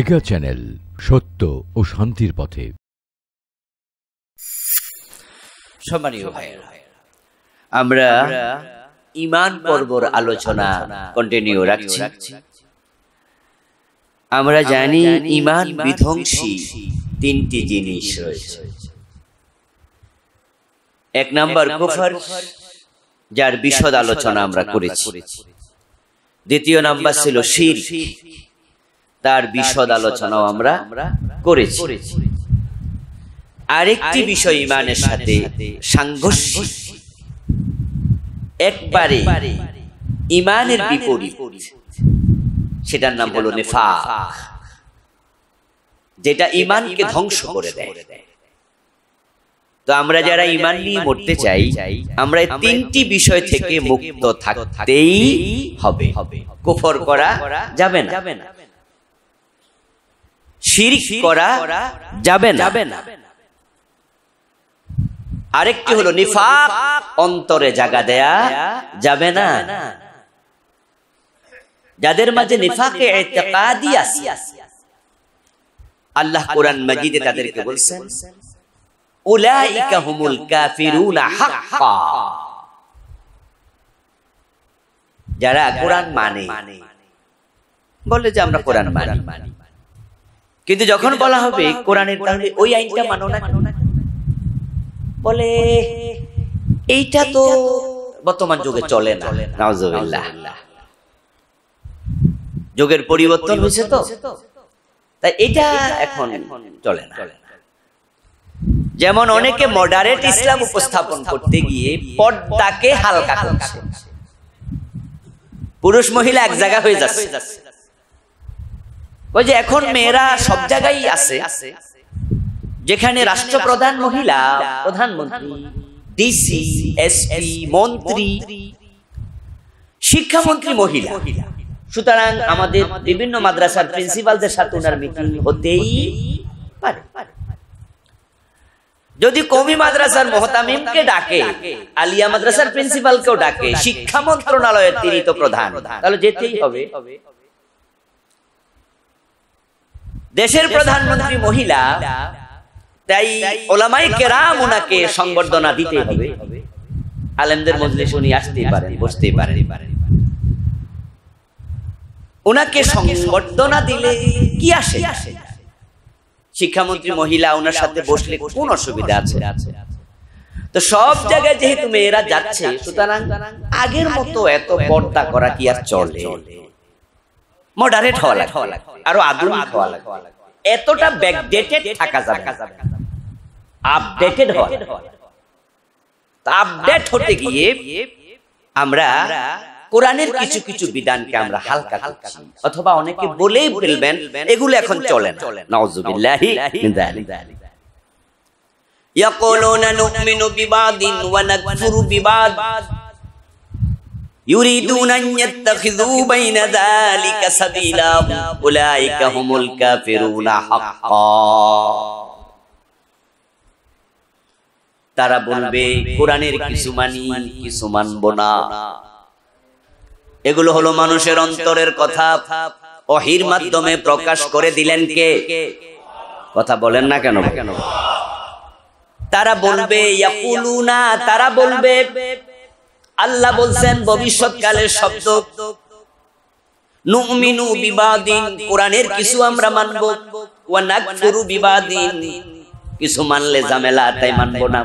mega channel সত্য ও শান্তির পথে আমরা ইমান পর্বর আলোচনা কন্টিনিউ রাখছি আমরা জানি ইমান বিধ্বংসী তিনটি জিনিস রয়েছে এক নাম্বার কুফর যার বিশদ আলোচনা আমরা করেছি দ্বিতীয় নাম্বার ছিল শির তার বিশদ আলোচনাও আমরা করেছি আরেকটি বিষয় ইমানের সাথে সাংঘর্ষিক একবারে ইমানের বিপরীত সেটার নাম হলো নেফা যেটা ইমানকে ধ্বংস করে দেয় তো আমরা যারা ইমান নিয়ে মরতে চাই আমরা তিনটি বিষয় থেকে মুক্ত থাকতেই হবে কুফর করা যাবে না শিরিক করা যাবে না আরেকটি হলো নিফাক অন্তরে জাগা দেয়া যাবে না যাদের মাঝে নিফাকে আছে আল্লাহ কোরআন মাজিদে তাদেরকে বলছেন উলাইকা হুমুল কাফিরুনা হাক্কা যারা কোরআন মানে, মানে বলে যে আমরা কোরআন মানি কিন্তু যখন বলা হবে কোরআনের তাহলে ওই আইনটা মানো না বলে এইটা তো বর্তমান যুগে চলে না যুগের পরিবর্তন হয়েছে তো তাই এটা এখন চলে না যেমন অনেকে মডারেট ইসলাম উপস্থাপন করতে গিয়ে পর্দাকে হালকা করছে পুরুষ মহিলা এক জায়গা হয়ে যাচ্ছে ওই যে এখন মেয়েরা সব জায়গায় আছে যেখানে রাষ্ট্রপ্রধান মহিলা প্রধানমন্ত্রী ডিসি এসপি মন্ত্রী শিক্ষামন্ত্রী মহিলা সুতরাং আমাদের বিভিন্ন মাদ্রাসার প্রিন্সিপালদের সাথে ওনার মিটিং হতেই পারে যদি কমি মাদ্রাসার মহতামিমকে ডাকে আলিয়া মাদ্রাসার প্রিন্সিপালকেও ডাকে শিক্ষা মন্ত্রণালয়ের তিনি তো প্রধান তাহলে যেতেই হবে দেশের প্রধানমন্ত্রী মহিলা তাই ওলামাই কেরাম ওনাকে সংবর্ধনা দিতে হবে আলেমদের মধ্যে উনি আসতেই পারেন বসতে পারেন ওনাকে সংবর্ধনা দিলে কি আসে শিক্ষামন্ত্রী মহিলা ওনার সাথে বসলে কোন অসুবিধা আছে তো সব জায়গায় যেহেতু মেয়েরা যাচ্ছে সুতরাং আগের মতো এত পর্দা করা কি আর চলে মডারেট হওয়া লাগে আরো আধুনিক হওয়া লাগে এতটা ব্যাকডেটেড থাকা যাবে আপডেটেড হওয়া তা আপডেট হতে গিয়ে আমরা কোরআনের কিছু কিছু বিধানকে আমরা হালকা হালকা অথবা অনেকে বলেই বলবেন এগুলো এখন চলে না নাউজুবিল্লাহি মিন যালিক ইয়াকুলুনা নুমিনু বিবাদিন ওয়া নাকফুরু বিবাদ তারা বলবে কোরআনের কিছু মানি কিছু মানব না এগুলো হলো মানুষের অন্তরের কথা অহির মাধ্যমে প্রকাশ করে দিলেন কে কথা বলেন না কেন তারা বলবে তারা বলবে আল্লাহ বলছেন ভবিষ্যৎকালের শব্দ নুমিনু বিবাদিন কোরআনের কিছু আমরা বিবাদিন কিছু মানলে ঝামেলা তাই না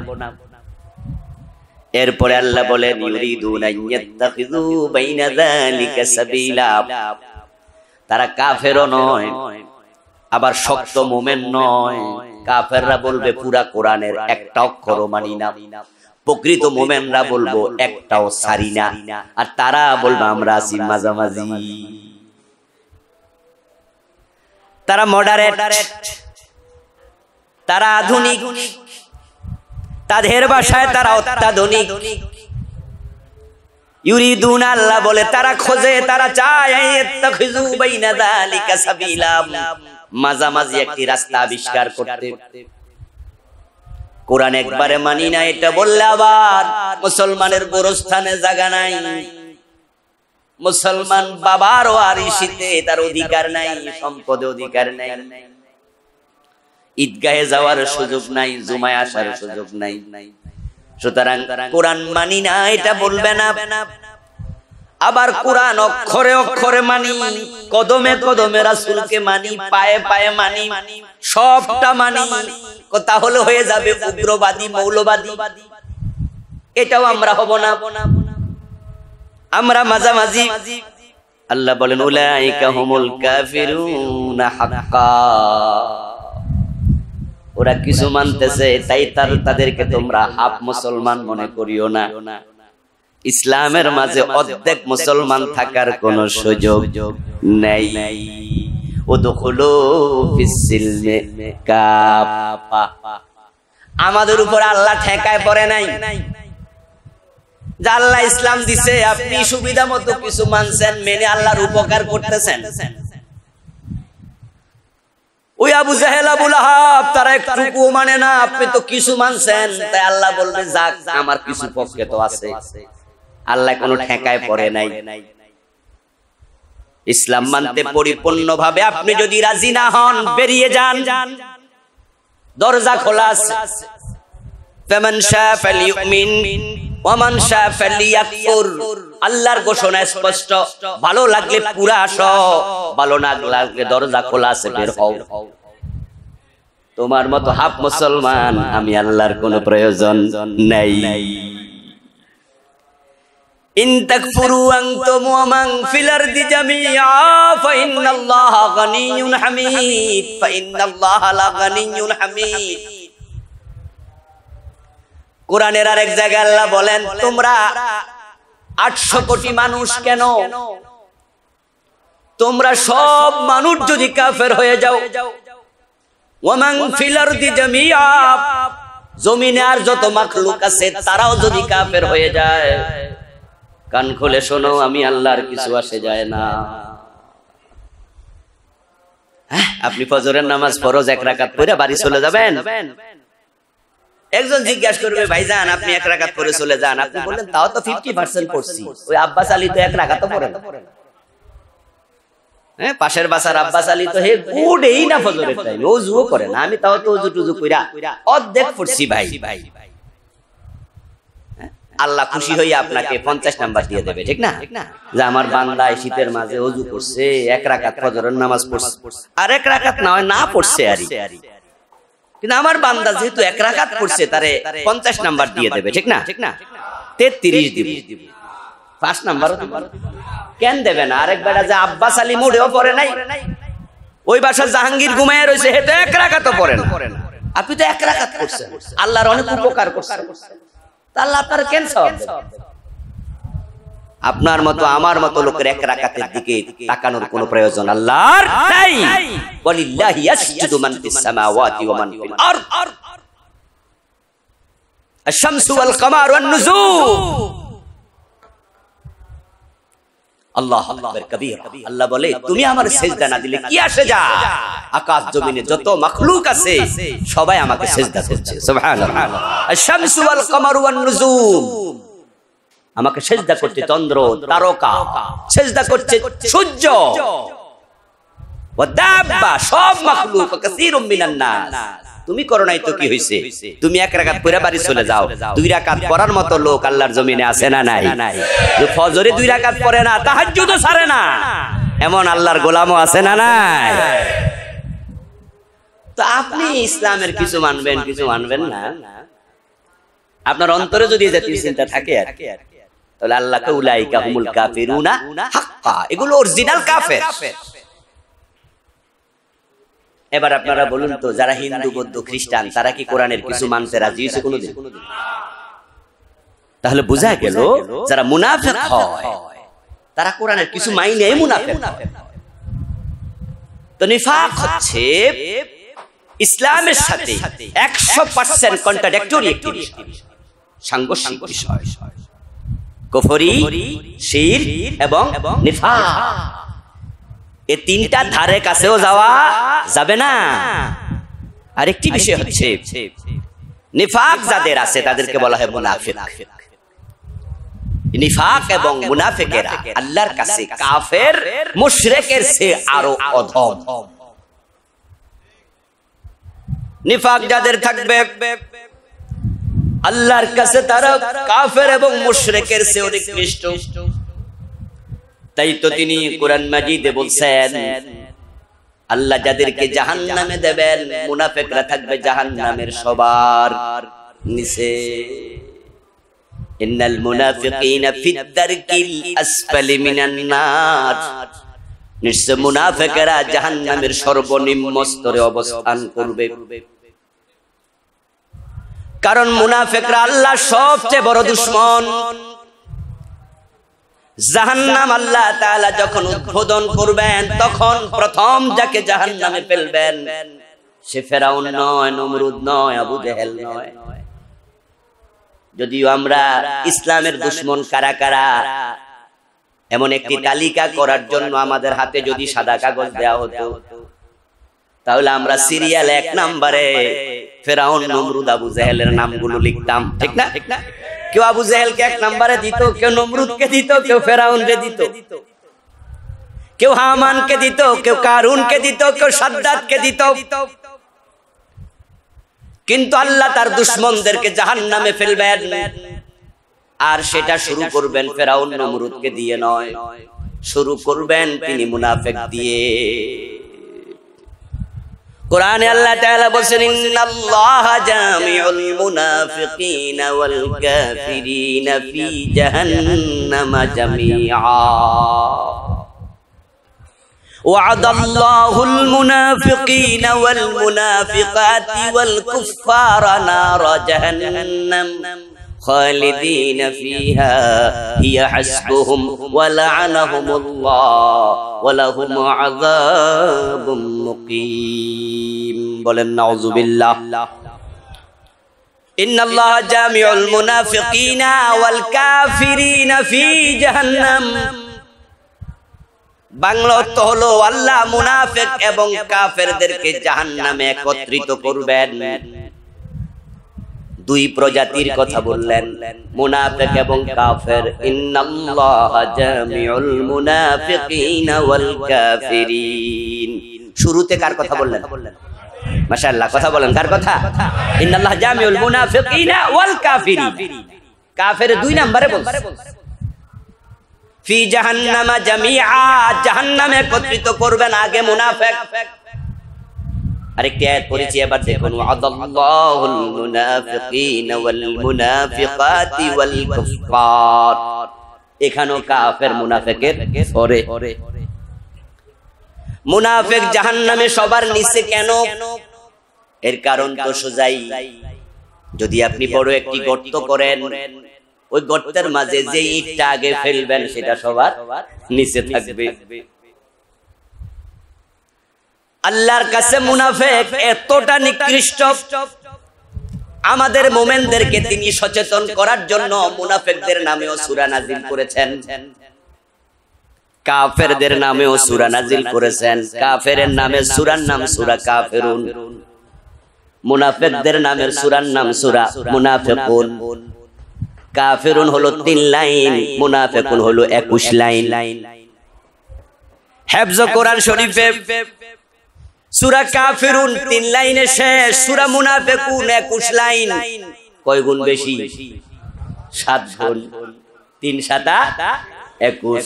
এরপরে আল্লাহ বলেন তারা কাফেরও নয় আবার শক্ত মোমেন নয় কাফেররা বলবে পুরা কোরআনের একটা অক্ষর মানি না প্রকৃত মোমেনরা বলবো একটাও সারি না আর তারা বলবো আমরা আছি মাঝামাঝি তারা মডারেট তারা আধুনিক তাদের বাসায় তারা অত্যাধুনিক ইউরিদুন আল্লাহ বলে তারা খোঁজে তারা চায় মাঝামাঝি একটি রাস্তা আবিষ্কার করতে কোরআন একবারে মানি না এটা বললে আবার মুসলমানের গোরস্থানে জায়গা নাই মুসলমান বাবার আরিসিতে তার অধিকার নাই সম্পদে অধিকার নাই ঈদগাহে যাওয়ার সুযোগ নাই জুমায় আসার সুযোগ নাই সুতরাং কোরআন মানি না এটা বলবে না আবার কোরআন অক্ষরে অক্ষরে মানি কদমে কদমে রাসুলকে মানি পায়ে পায়ে মানি সবটা মানি তাহলে হয়ে যাবে উগ্রবাদী মৌলবাদী এটাও আমরা হব না আমরা মাঝামাঝি আল্লাহ বলেন উলাইকা হুমুল কাফিরুনা হাক্কা ওরা কিছু মানতেছে তাই তার তাদেরকে তোমরা হাফ মুসলমান মনে করিও না ইসলামের মাঝে অর্ধেক মুসলমান থাকার কোন সুযোগ নেই আমাদের উপর আল্লাহ ঠেকায় পড়ে নাই আল্লাহ ইসলাম দিছে আপনি সুবিধা মতো কিছু মানছেন মেনে আল্লাহর উপকার করতেছেন ওই আবু জাহেল তারা একটু মানে না আপনি তো কিছু মানছেন তাই আল্লাহ বলবেন যাক আমার কিছু পক্ষে তো আছে আল্লাহ কোনো ঠেকায় পড়ে নাই ইসলাম মানতে ভাবে আপনি যদি রাজি না হন বেরিয়ে যান দরজা খোলা আল্লাহর ঘোষণা স্পষ্ট ভালো লাগলে পুরা আস ভালো না লাগলে দরজা খোলা আছে বের হও তোমার মতো হাফ মুসলমান আমি আল্লাহর কোনো প্রয়োজন নেই কোরআনের আরেক জায়গায় আল্লাহ বলেন তোমরা আটশো কোটি মানুষ কেন তোমরা সব মানুষ যদি কাফের হয়ে যাও ওমাং ফিলার দি আপ জমিনে আর যত মাখলুক আছে তারাও যদি কাফের হয়ে যায় কান খুলে শোনো আমি আল্লাহর কিছু আসে যায় না হ্যাঁ, আপনি ফজরের নামাজ ফরজ এক রাকাত পড়ে বাড়ি চলে যাবেন একজন জিজ্ঞাসা করবে আপনি এক রাকাত পরে চলে যান আপনি বললেন তাও তো পড়ছি ওই আব্বাস আলী তো এক রাকাতও হ্যাঁ পাশের বাসার আব্বাস আলী তো হে গুড এই না ফজরের টাইম করে না আমি তাও তো ওজু টুজু কইরা অর্ধেক পড়ছি ভাই ভাই আল্লাহ খুশি হয়ে আপনাকে পঞ্চাশ নাম্বার দিয়ে দেবে ঠিক না যে আমার বান্দায় শীতের মাঝে অজু করছে এক রাখাত ফজরের নামাজ পড়ছে আর এক রাখাত না হয় না পড়ছে আর কিন্তু আমার বান্দা যেহেতু এক রাখাত পড়ছে তারে পঞ্চাশ নাম্বার দিয়ে দেবে ঠিক না ঠিক না তেত্রিশ দিব পাঁচ নাম্বার কেন দেবে না আরেক বেটা যে আব্বাস আলী মোড়েও পড়ে নাই ওই বাসা জাহাঙ্গীর ঘুমায় রয়েছে হেতে এক রাকাতও পড়ে না আপনি তো এক রাখাত করছেন আল্লাহর অনেক উপকার করছেন আপনার মতো আমার মতো লোকের এক রাকাতের দিকে তাকানোর কোনো প্রয়োজন আল্লাহ নাই ওয়ালিল্লাহি ইয়াসজুদু মান ফিস সামাওয়াতি শামসু আল্লাহ আল্লাহ বলে তুমি আমার সেজদা না দিলে কি আসে যা আকাশ জমিনে যত মখলুক আছে সবাই আমাকে সেজদা করছে আমাকে সেজদা করছে চন্দ্র তারকা সেজদা করছে সূর্য ওয়া দাব্বা সব মখলুক না মিনান নাস তুমি করো নাই তো কি হয়েছে তুমি এক রাখাত পুরা বাড়ি চলে যাও দুই রাখাত পড়ার মতো লোক আল্লাহর জমিনে আছে না নাই ফজরে দুই রাখাত পড়ে না তাহাজ্জুদ সারে না এমন আল্লাহর গোলামও আছে না নাই তো আপনি ইসলামের কিছু মানবেন কিছু মানবেন না আপনার অন্তরে যদি জাতীয় চিন্তা থাকে আর তাহলে আল্লাহ উলাইকা হুমুল কাফিরুনা হাক্কা এগুলো অরিজিনাল কাফের এবার আপনারা বলুন তো যারা হিন্দু বৌদ্ধ খ্রিস্টান তারা কি কোরআনের কিছু মানতে রাজি হয়েছে কোনোদিন তাহলে বোঝা গেল যারা মুনাফেক হয় তারা কোরআনের কিছু মাইনে মুনাফে তো নিফাক হচ্ছে ইসলামের সাথে একশো পার্সেন্ট কন্ট্রাডাক্টরি সাংঘর্ষিক বিষয় কফরি শির এবং নিফাক এ তিনটা ধারে কাছেও যাওয়া যাবে না আর একটি বিষয় হচ্ছে নিফাক যাদের আছে তাদেরকে বলা হয় মুনাফিক নিফাক এবং মুনাফিকেরা আল্লাহর কাছে কাফের মুশরিকের চেয়ে আরো অধম নিফাক যাদের থাকবে আল্লাহর কাছে তারা কাফের এবং মুশরিকের চেয়ে অনেক নিষ্ঠ তাই তো তিনি কোরআন মাজিদে বলছেন আল্লাহ যাদেরকে জাহান নামে দেবেন মুনাফেকরা থাকবে জাহান নামের সবার নিচে ইন্নাল মুনাফিকিনা আসফালি মিনান নার নিশ্চয় জাহান্নামের সর্বনিম্ন স্তরে অবস্থান করবে কারণ মুনাফেকরা আল্লাহ সবচেয়ে বড় দুশ্মন জাহান্নাম আল্লাহ তাআলা যখন উদ্বোধন করবেন তখন প্রথম যাকে জাহান্নামে ফেলবেন সে ফেরাউন নয় নমরুদ নয় আবু জেহেল নয় যদিও আমরা ইসলামের দুশ্মন কারা কারা এমন একটি তালিকা করার জন্য আমাদের হাতে যদি সাদা কাগজ দেওয়া হতো তাহলে আমরা সিরিয়াল এক নাম্বারে ফেরাউন নমরুদ আবু জেহেলের নামগুলো লিখতাম ঠিক না ঠিক না কেউ আবু জাহেলকে এক নাম্বারে দিত কেউ নমরুদকে দিত কেউ ফেরাউনকে দিত কেউ হামানকে দিত কেউ কারুনকে দিত কেউ সাদ্দাতকে দিত কিন্তু আল্লাহ তার দুশ্মনদেরকে জাহান নামে ফেলবেন আর সেটা শুরু করবেন ফেরাউন নমরুদকে দিয়ে নয় শুরু করবেন তিনি মুনাফেক দিয়ে قرآن الله تعالى بسر إن الله جامع المنافقين والكافرين في جهنم جميعا وعد الله المنافقين والمنافقات والكفار نار جهنم خالدين فيها هي حسبهم ولعنهم الله ولهم عذاب مقيم بلن نعوذ بالله ان الله جامع المنافقين والكافرين في جهنم বাংলা অর্থ হলো আল্লাহ মুনাফেক এবং কাফেরদেরকে জাহান নামে একত্রিত করবেন দুই প্রজাতির কথা বললেন মুনাফিক এবং কাফের ইন্নাল্লাহা জামিউল মুনাফিকিনা ওয়াল কাফিরিন শুরুতে কার কথা বললেন মাশাআল্লাহ কথা বলেন কার কথা ইন্নাল্লাহ জামিউল মুনাফিকিনা ওয়াল কাফিরিন কাফের দুই নম্বরে বলছে ফি জাহান্নামা জামিআ জাহান্নামে একত্রিত করবেন আগে মুনাফিক আরেকটি আয়াত পড়েছি এবার দেখুন আদাল্লাহুল মুনাফিকিন ওয়াল মুনাফিকাতি ওয়াল কুফফার এখানেও কাফের মুনাফিকের পরে মুনাফিক জাহান্নামে সবার নিচে কেন এর কারণ তো সোজাই যদি আপনি বড় একটি গর্ত করেন ওই গর্তের মাঝে যে ইটটা আগে ফেলবেন সেটা সবার নিচে থাকবে আল্লাহর কাছে মুনাফেক এতটা নিকৃষ্ট আমাদের মোমেনদেরকে তিনি সচেতন করার জন্য মুনাফেকদের নামেও সুরা নাজিল করেছেন কাফেরদের নামেও সুরা নাজিল করেছেন কাফের নামে সুরার নাম সুরা কাফেরুন মুনাফেকদের নামের সুরার নাম সুরা মুনাফেকুন কাফেরুন হলো তিন লাইন মুনাফেকুন হলো একুশ লাইন হেফজ কোরআন শরীফে সুরা কাফিরুন তিন লাইনে শেষ সুরা মুনাফেকুন একুশ লাইন কয় গুণ বেশি সাত গুণ তিন সাতা একুশ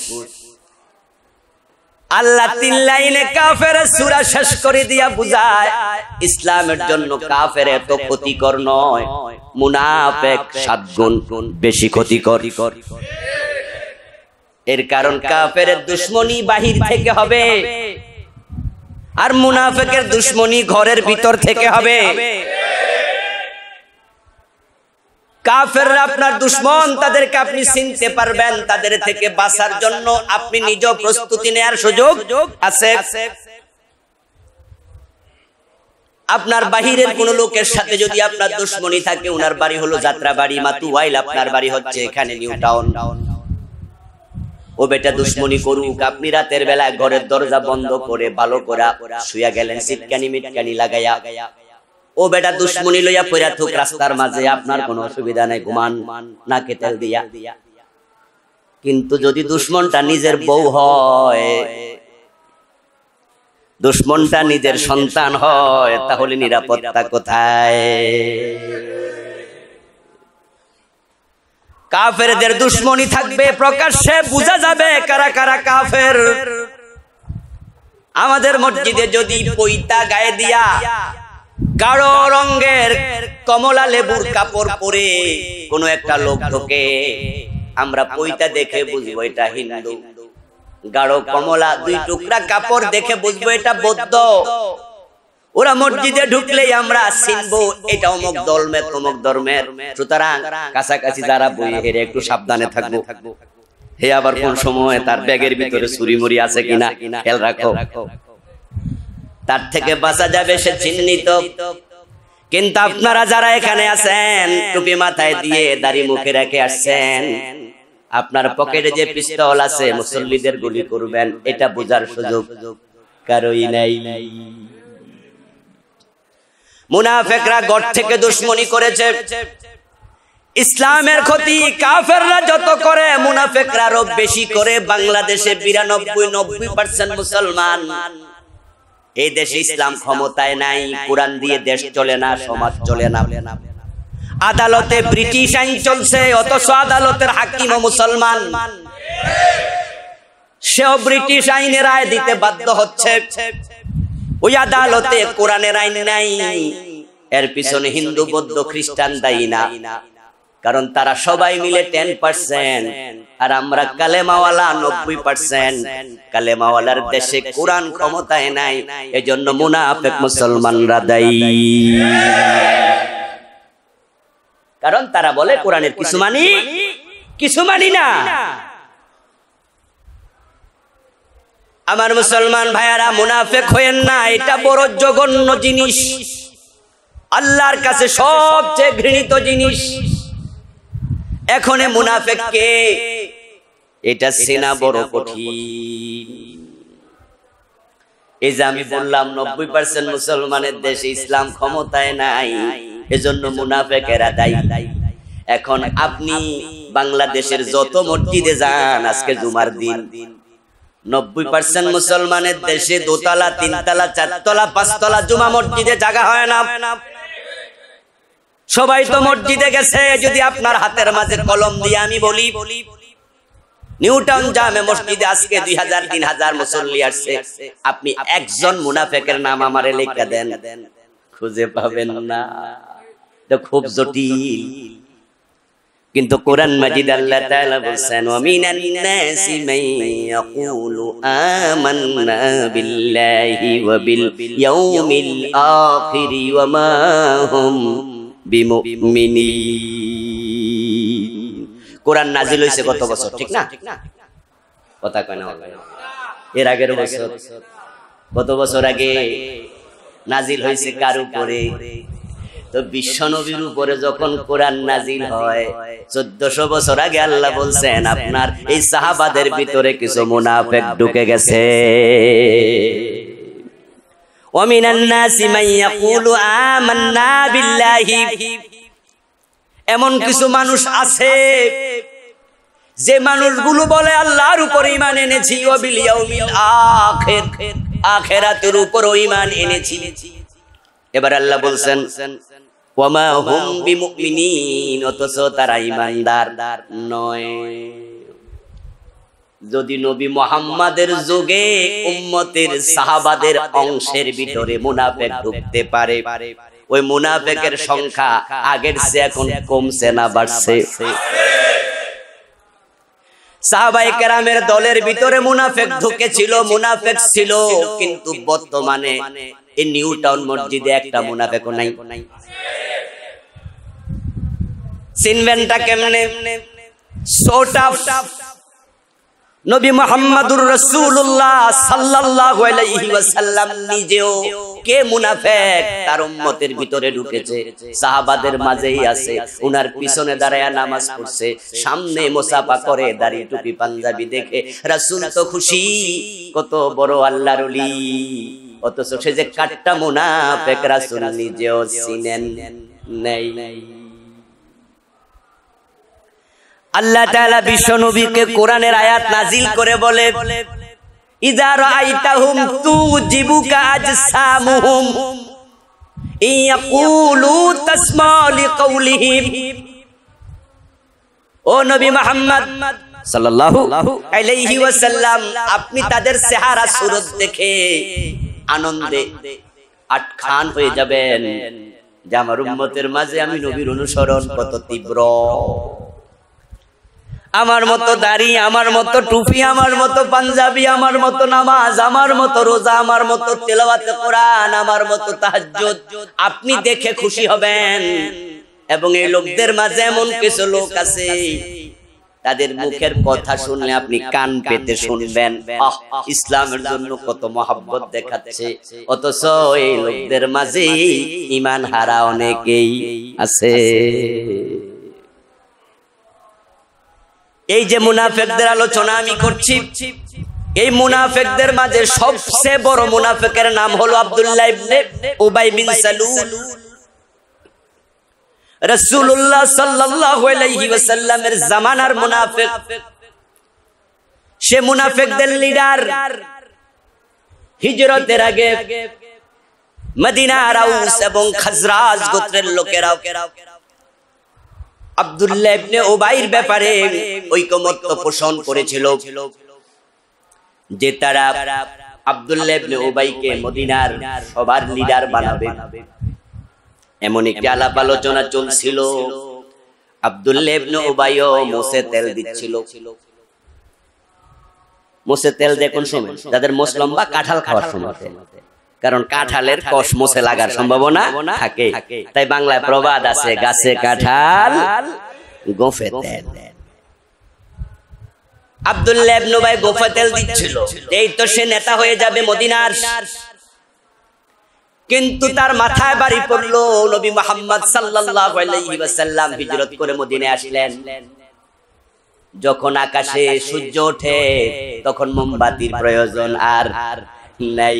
আল্লাহ তিন লাইনে কাফের সুরা শেষ করে দিয়া বুঝায় ইসলামের জন্য কাফের এত ক্ষতিকর নয় মুনাফেক সাত গুণ গুণ বেশি ক্ষতিকর এর কারণ কাফের দুশ্মনী বাহির থেকে হবে আর মুনাফেকের দুশ্মনী ঘরের ভিতর থেকে হবে কাফেররা আপনার দুশ্মন তাদেরকে আপনি চিনতে পারবেন তাদের থেকে বাঁচার জন্য আপনি নিজ প্রস্তুতি সুযোগ আছে আপনার বাহিরের কোন লোকের সাথে যদি আপনার দুশ্মনী থাকে ওনার বাড়ি হলো যাত্রা বাড়ি ওয়াইল আপনার বাড়ি হচ্ছে এখানে নিউ টাউন টাউন ও বেটা দুশ্মনি করুক আপনি রাতের বেলা ঘরের দরজা বন্ধ করে ভালো করা শুয়া গেলেন সিটকানি মিটকানি লাগাইয়া ও বেটা দুশ্মনি লইয়া পইরা থুক রাস্তার মাঝে আপনার কোনো অসুবিধা নাই ঘুমান না কেতাল দিয়া কিন্তু যদি দুশ্মনটা নিজের বউ হয় দুশ্মনটা নিজের সন্তান হয় তাহলে নিরাপত্তা কোথায় কাফেরদের দুশ্মনী থাকবে প্রকাশ্যে বোঝা যাবে কারা কারা কাফের আমাদের মসজিদে যদি পৈতা গায়ে দিয়া গাঢ় রঙের কমলা লেবুর কাপড় পরে কোনো একটা লোক ঢোকে আমরা পৈতা দেখে বুঝবো এটা হিন্দু গাঢ় কমলা দুই টুকরা কাপড় দেখে বুঝবো এটা বৌদ্ধ ওরা মসজিদে ঢুকলেই আমরা চিনবো এটা অমুক ধর্মের অমুক ধর্মের সুতরাং কাছাকাছি যারা বই হেরে একটু সাবধানে থাকবো হে আবার কোন সময় তার ব্যাগের ভিতরে চুরি মুড়ি আছে কিনা খেয়াল রাখো তার থেকে বাঁচা যাবে সে চিহ্নিত কিন্তু আপনারা যারা এখানে আছেন টুপি মাথায় দিয়ে দাড়ি মুখে রেখে আসছেন আপনার পকেটে যে পিস্তল আছে মুসল্লিদের গুলি করবেন এটা বোঝার সুযোগ কারোই নাই নাই মুনাফেকরা গড় থেকে দুশ্মনী করেছে ইসলামের ক্ষতি কাফেররা যত করে মুনাফেকরা আরো বেশি করে বাংলাদেশে বিরানব্বই নব্বই পার্সেন্ট মুসলমান এই দেশে ইসলাম ক্ষমতায় নাই কোরআন দিয়ে দেশ চলে না সমাজ চলে না আদালতে ব্রিটিশ আইন চলছে অথচ আদালতের হাকিম মুসলমান সেও ব্রিটিশ আইনের রায় দিতে বাধ্য হচ্ছে ওই আদালতে কোরআনের আইন নাই এর পিছনে হিন্দু বৌদ্ধ খ্রিস্টান দায়ী না কারণ তারা সবাই মিলে টেন পার্সেন্ট আর আমরা কালেমাওয়ালা নব্বই পার্সেন্ট কালেমাওয়ালার দেশে কোরআন ক্ষমতায় নাই এজন্য মুনাফেক মুসলমানরা দায়ী কারণ তারা বলে কোরআনের কিছু মানি কিছু মানি না আমার মুসলমান ভাইয়ারা মুনাফেক হয়েন না এটা বড় জঘন্য জিনিস আল্লাহর কাছে সবচেয়ে ঘৃণিত জিনিস এখনে মুনাফেক কে এটা সেনা বড় কঠিন এই যে আমি বললাম নব্বই পার্সেন্ট মুসলমানের দেশে ইসলাম ক্ষমতায় নাই এজন্য মুনাফেকেরা দায়ী এখন আপনি বাংলাদেশের যত মসজিদে যান আজকে জুমার দিন নব্বই পার্সেন্ট মুসলমানের দেশে দোতলা তিনতলা চারতলা পাঁচতলা জুমা মসজিদে জায়গা হয় না সবাই তো মসজিদে গেছে যদি আপনার হাতের মাঝে কলম দিয়ে আমি বলি বলি নিউটাউন জামে মসজিদে আজকে দুই হাজার তিন হাজার মুসল্লি আসছে আপনি একজন মুনাফেকের নাম আমার লেখা দেন খুঁজে পাবেন না খুব জটিল কিন্তু কোরআন মাজিদ আল্লাহ তাআলা বলেন ওয়া মিনান নাসি মান ইয়াকুলু আমান্না বিল্লাহি ওয়া বিল ইয়াউমিল আখির ওয়া মা হুম বিমুমিনিন কোরআন নাজিল হইছে কত বছর ঠিক না কথা কয় না এর আগের বছর কত বছর আগে নাজিল হইছে কার উপরে তো বিশ্ব নবীর উপরে যখন কোরআন নাজিল হয় চোদ্দশো বছর আগে আল্লাহ বলছেন আপনার এই সাহাবাদের ভিতরে কিছু মুনাফেক ঢুকে গেছে এমন কিছু মানুষ আছে যে মানুষগুলো বলে আল্লাহর উপর ইমান এনেছি আখেরাতের উপর ইমান এনেছি এবার আল্লাহ বলছেন ওয়ামা হুম বিমুমিনিন অথচ তারা ইমানদার নয় যদি নবী মোহাম্মদের যুগে উম্মতের সাহাবাদের অংশের ভিতরে মুনাফেক ঢুকতে পারে ওই মুনাফেকের সংখ্যা আগের চেয়ে এখন কমছে না বাড়ছে সাহাবাই কেরামের দলের ভিতরে মুনাফেক ঢুকেছিল মুনাফেক ছিল কিন্তু বর্তমানে এই নিউ টাউন মসজিদে একটা মুনাফেকও নাই কেমনে নবী মোহাম্মদুর রসুল্লাহ নিজেও কে মুনাফেক তার উম্মতের ভিতরে ঢুকেছে সাহাবাদের মাঝেই আছে উনার পিছনে নামাজ পড়ছে সামনে মোসাফা করে দাঁড়িয়ে টুপি পাঞ্জাবি দেখে রসুল তো খুশি কত বড় আল্লাহর ওলি অথচ সে যে কাট্টা মুনাফেক রাসুল নিজেও চিনেন নেই আল্লাহ বিশ্ব নবীকে কোরআনের আয়াত নাজিল করে বলে আপনি তাদের চেহারা সুরত দেখে আনন্দে আটখান হয়ে যাবেন যে আমার উম্মতের মাঝে আমি নবীর অনুসরণ কত তীব্র আমার মতো দাড়ি আমার মতো টুপি আমার মতো পাঞ্জাবি আমার মতো নামাজ আমার মতো রোজা আমার মতো তেলাওয়াতে কোরআন আমার মতো তাহাজ্জুদ আপনি দেখে খুশি হবেন এবং এই লোকদের মাঝে এমন কিছু লোক আছে তাদের মুখের কথা শুনলে আপনি কান পেতে শুনবেন আহ ইসলামের জন্য কত মহাব্বত দেখাচ্ছে অথচ এই লোকদের মাঝে ইমান হারা অনেকেই আছে এই যে মুনাফেকদের আলোচনা আমি করছি এই মুনাফেকদের মাঝে সবচেয়ে বড় মুনাফেকের নাম হলো আব্দুল্লাহ ইবনে উবাই বিন সালুল রাসূলুল্লাহ সাল্লাল্লাহু আলাইহি ওয়াসাল্লামের জামানার মুনাফেক সে মুনাফেকদের লিডার হিজরতের আগে মদিনার আউস এবং খাজরাজ গোত্রের লোকেরা আবদুল্লাহ ইবনে ওবাইর ব্যাপারে ঐকমত্য পোষণ করেছিল যে তারা ইবনে মদিনার সবার লিডার বানাবে এমন একটি আলাপ আলোচনা চলছিল আবদুল্লাহ ইবনে ওবাইও মোসে তেল দিচ্ছিল মোসে তেল দেখুন সময় তাদের মোস লম্বা কাঁঠাল খাওয়ার সময় কারণ কাঁঠালের কষ লাগার সম্ভাবনা থাকে তাই বাংলায় প্রবাদ আছে গাছে কাঁঠাল গোফে তেল আব্দুল্লাহ গোফে তেল দিচ্ছিল এই তো সে নেতা হয়ে যাবে মদিনার কিন্তু তার মাথায় বাড়ি পড়লো নবী মোহাম্মদ হিজরত করে মদিনে আসলেন যখন আকাশে সূর্য ওঠে তখন মোমবাতির প্রয়োজন আর নাই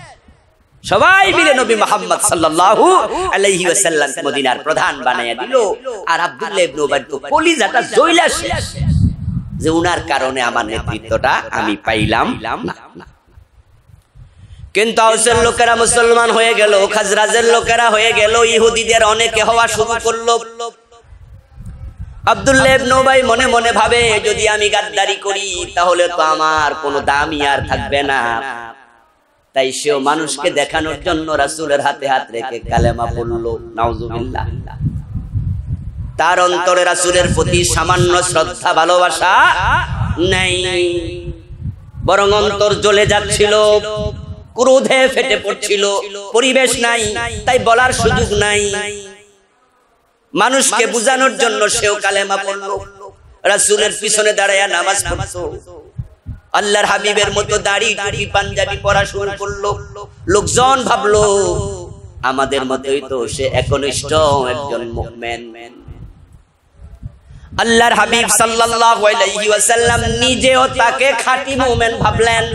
সবাই মিলে নবী মোহাম্মদ সাল্লাল্লাহু আলাইহি ওয়াসাল্লাম মদিনার প্রধান বানায়া দিল আর আব্দুল্লাহ ইবনে উবাই তো কলিজাটা যে উনার কারণে আমার নেতৃত্বটা আমি পাইলাম কিন্তু আউসের লোকেরা মুসলমান হয়ে গেল খাজরাজের লোকেরা হয়ে গেল ইহুদিদের অনেকে হওয়া শুরু করলো আবদুল্লাহ মনে মনে ভাবে যদি আমি গাদ্দারি করি তাহলে তো আমার কোনো দামই আর থাকবে না তাই সেও মানুষকে দেখানোর জন্য রাসুলের হাতে হাত রেখে কালেমা পড়ল নাউজুবিল্লাহ তার অন্তরে রাসুলের প্রতি সামান্য শ্রদ্ধা ভালোবাসা নেই বরং অন্তর জ্বলে যাচ্ছিল ক্রোধে ফেটে পড়ছিল পরিবেশ নাই তাই বলার সুযোগ নাই মানুষকে বুঝানোর জন্য সেও কালেমা পড়ল রাসুলের পিছনে দাঁড়ায় নামাজ পড়তো আল্লাহর হাবিবের মতো দাড়ি দাড়ি পাঞ্জাবি পরা শুরু করলো লোকজন ভাবলো আমাদের মতোই তো সে একনিষ্ঠ একজন মুমিন আল্লাহর হাবিব সাল্লাল্লাহু আলাইহি ওয়াসাল্লাম নিজেও তাকে খাঁটি মুমিন ভাবলেন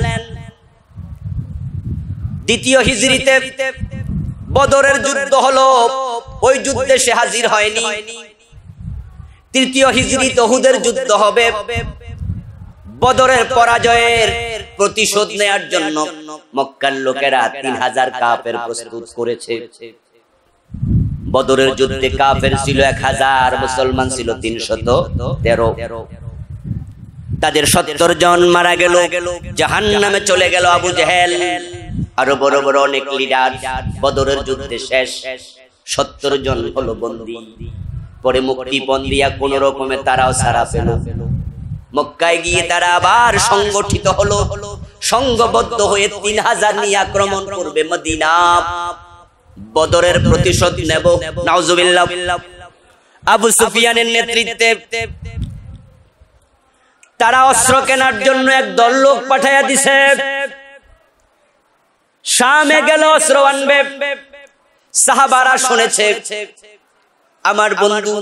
দ্বিতীয় হিজরিতে বদরের যুদ্ধ হলো ওই যুদ্ধে সে হাজির হয়নি তৃতীয় হিজরি তহুদের যুদ্ধ হবে বদরের পরাজয়ের প্রতিশোধ নেয়ার জন্য মক্কার লোকেরা তিন হাজার কাপের প্রস্তুত করেছে বদরের যুদ্ধে কাফের ছিল এক হাজার মুসলমান ছিল তিনশত তেরো তাদের সত্তর জন মারা গেল জাহান নামে চলে গেল আবু জাহেল আরো বড় বড় অনেক লিডার বদরের যুদ্ধে শেষ সত্তর জন হলো বন্দী পরে মুক্তি বন্দিয়া কোন রকমে তারাও সারা ফেলো মক্কায় গিয়ে তারা আবার সংগঠিত হলো সংঘবদ্ধ হয়ে তিন হাজার নিয়ে আক্রমণ করবে মদিনা বদরের প্রতিশোধ নেব নাউজুবিল্লাহ আবু সুফিয়ানের নেতৃত্বে তারা অস্ত্র কেনার জন্য এক দল লোক পাঠাইয়া দিছে শামে গেল অস্ত্র আনবে সাহাবারা শুনেছে আমার বন্ধু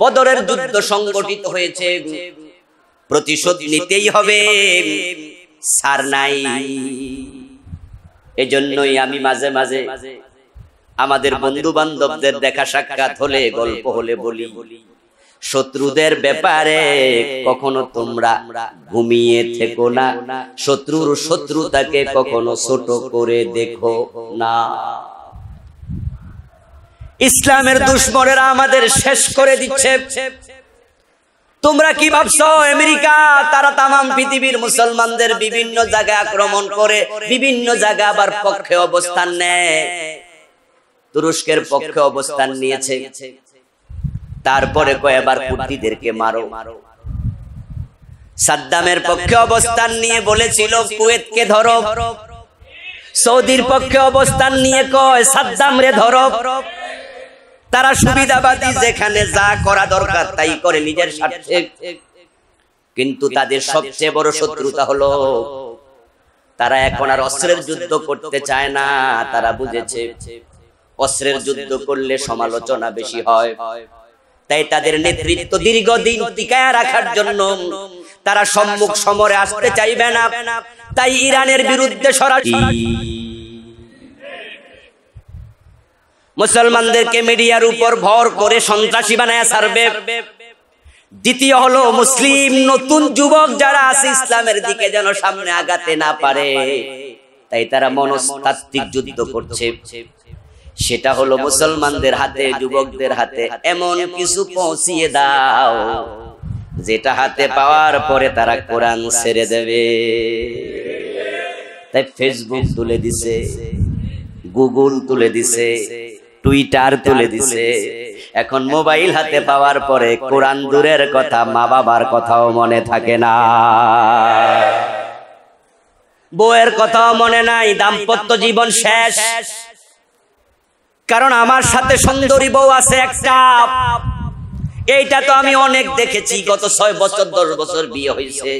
বদরের যুদ্ধ সংগঠিত হয়েছে প্রতিশোধ নিতেই হবে সার নাই এজন্যই আমি মাঝে মাঝে আমাদের বন্ধু বান্ধবদের দেখা সাক্ষাৎ হলে গল্প হলে বলি শত্রুদের ব্যাপারে কখনো তোমরা ঘুমিয়ে থেকো না শত্রুর শত্রুতাকে কখনো ছোট করে দেখো না ইসলামের দুশ্মনেরা আমাদের শেষ করে দিচ্ছে তোমরা কি ভাবছ আমেরিকা তারা তাম পৃথিবীর মুসলমানদের বিভিন্ন জায়গায় আক্রমণ করে বিভিন্ন জায়গা আবার পক্ষে অবস্থান নেয় তুরস্কের পক্ষে অবস্থান নিয়েছে তারপরে কয়েবার কুর্দিদেরকে মারো মারো সাদ্দামের পক্ষে অবস্থান নিয়ে বলেছিল কুয়েতকে ধরো সৌদির পক্ষে অবস্থান নিয়ে কয় সাদ্দাম রে ধরো তারা সুবিধাবাদী যেখানে যা করা দরকার তাই করে নিজের স্বার্থে কিন্তু তাদের সবচেয়ে বড় শত্রুতা হলো তারা এখন আর অস্ত্রের যুদ্ধ করতে চায় না তারা বুঝেছে অস্ত্রের যুদ্ধ করলে সমালোচনা বেশি হয় তাই তাদের নেতৃত্ব দীর্ঘদিন টিকায় রাখার জন্য তারা সম্মুখ সমরে আসতে চাইবে না তাই ইরানের বিরুদ্ধে সরাসরি মুসলমানদেরকে মিডিয়ার উপর ভর করে সন্ত্রাসী বানায় সারবে দ্বিতীয় হলো মুসলিম নতুন যুবক যারা আছে ইসলামের দিকে যেন সামনে আগাতে না পারে তাই তারা মনস্তাত্ত্বিক যুদ্ধ করছে সেটা হলো মুসলমানদের হাতে যুবকদের হাতে এমন কিছু পৌঁছিয়ে দাও যেটা হাতে পাওয়ার পরে তারা কোরআন ছেড়ে দেবে তাই ফেসবুক তুলে দিছে গুগল তুলে দিছে টুইটার তুলে দিছে এখন মোবাইল হাতে পাওয়ার পরে কোরআন দূরের কথা মা বাবার কথাও মনে থাকে না বউয়ের কথাও মনে নাই দাম্পত্য জীবন শেষ কারণ আমার সাথে সুন্দরী বউ আছে একটা এইটা তো আমি অনেক দেখেছি গত ছয় বছর দশ বছর বিয়ে হয়েছে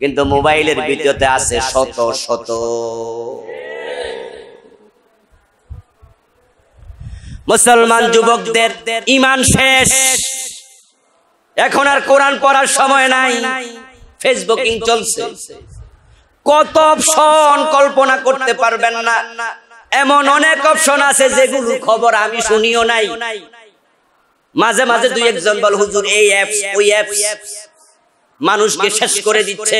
কিন্তু মোবাইলের ভিডিওতে আছে শত শত মুসলমান যুবকদের ইমান শেষ এখন আর কোরআন পড়ার সময় নাই ফেসবুকিং চলছে কত অপশন কল্পনা করতে পারবেন না এমন অনেক অপশন আছে যেগুলো খবর আমি শুনিও নাই মাঝে মাঝে দুই একজন বল হুজুর এই অ্যাপস ওই অ্যাপস মানুষকে শেষ করে দিচ্ছে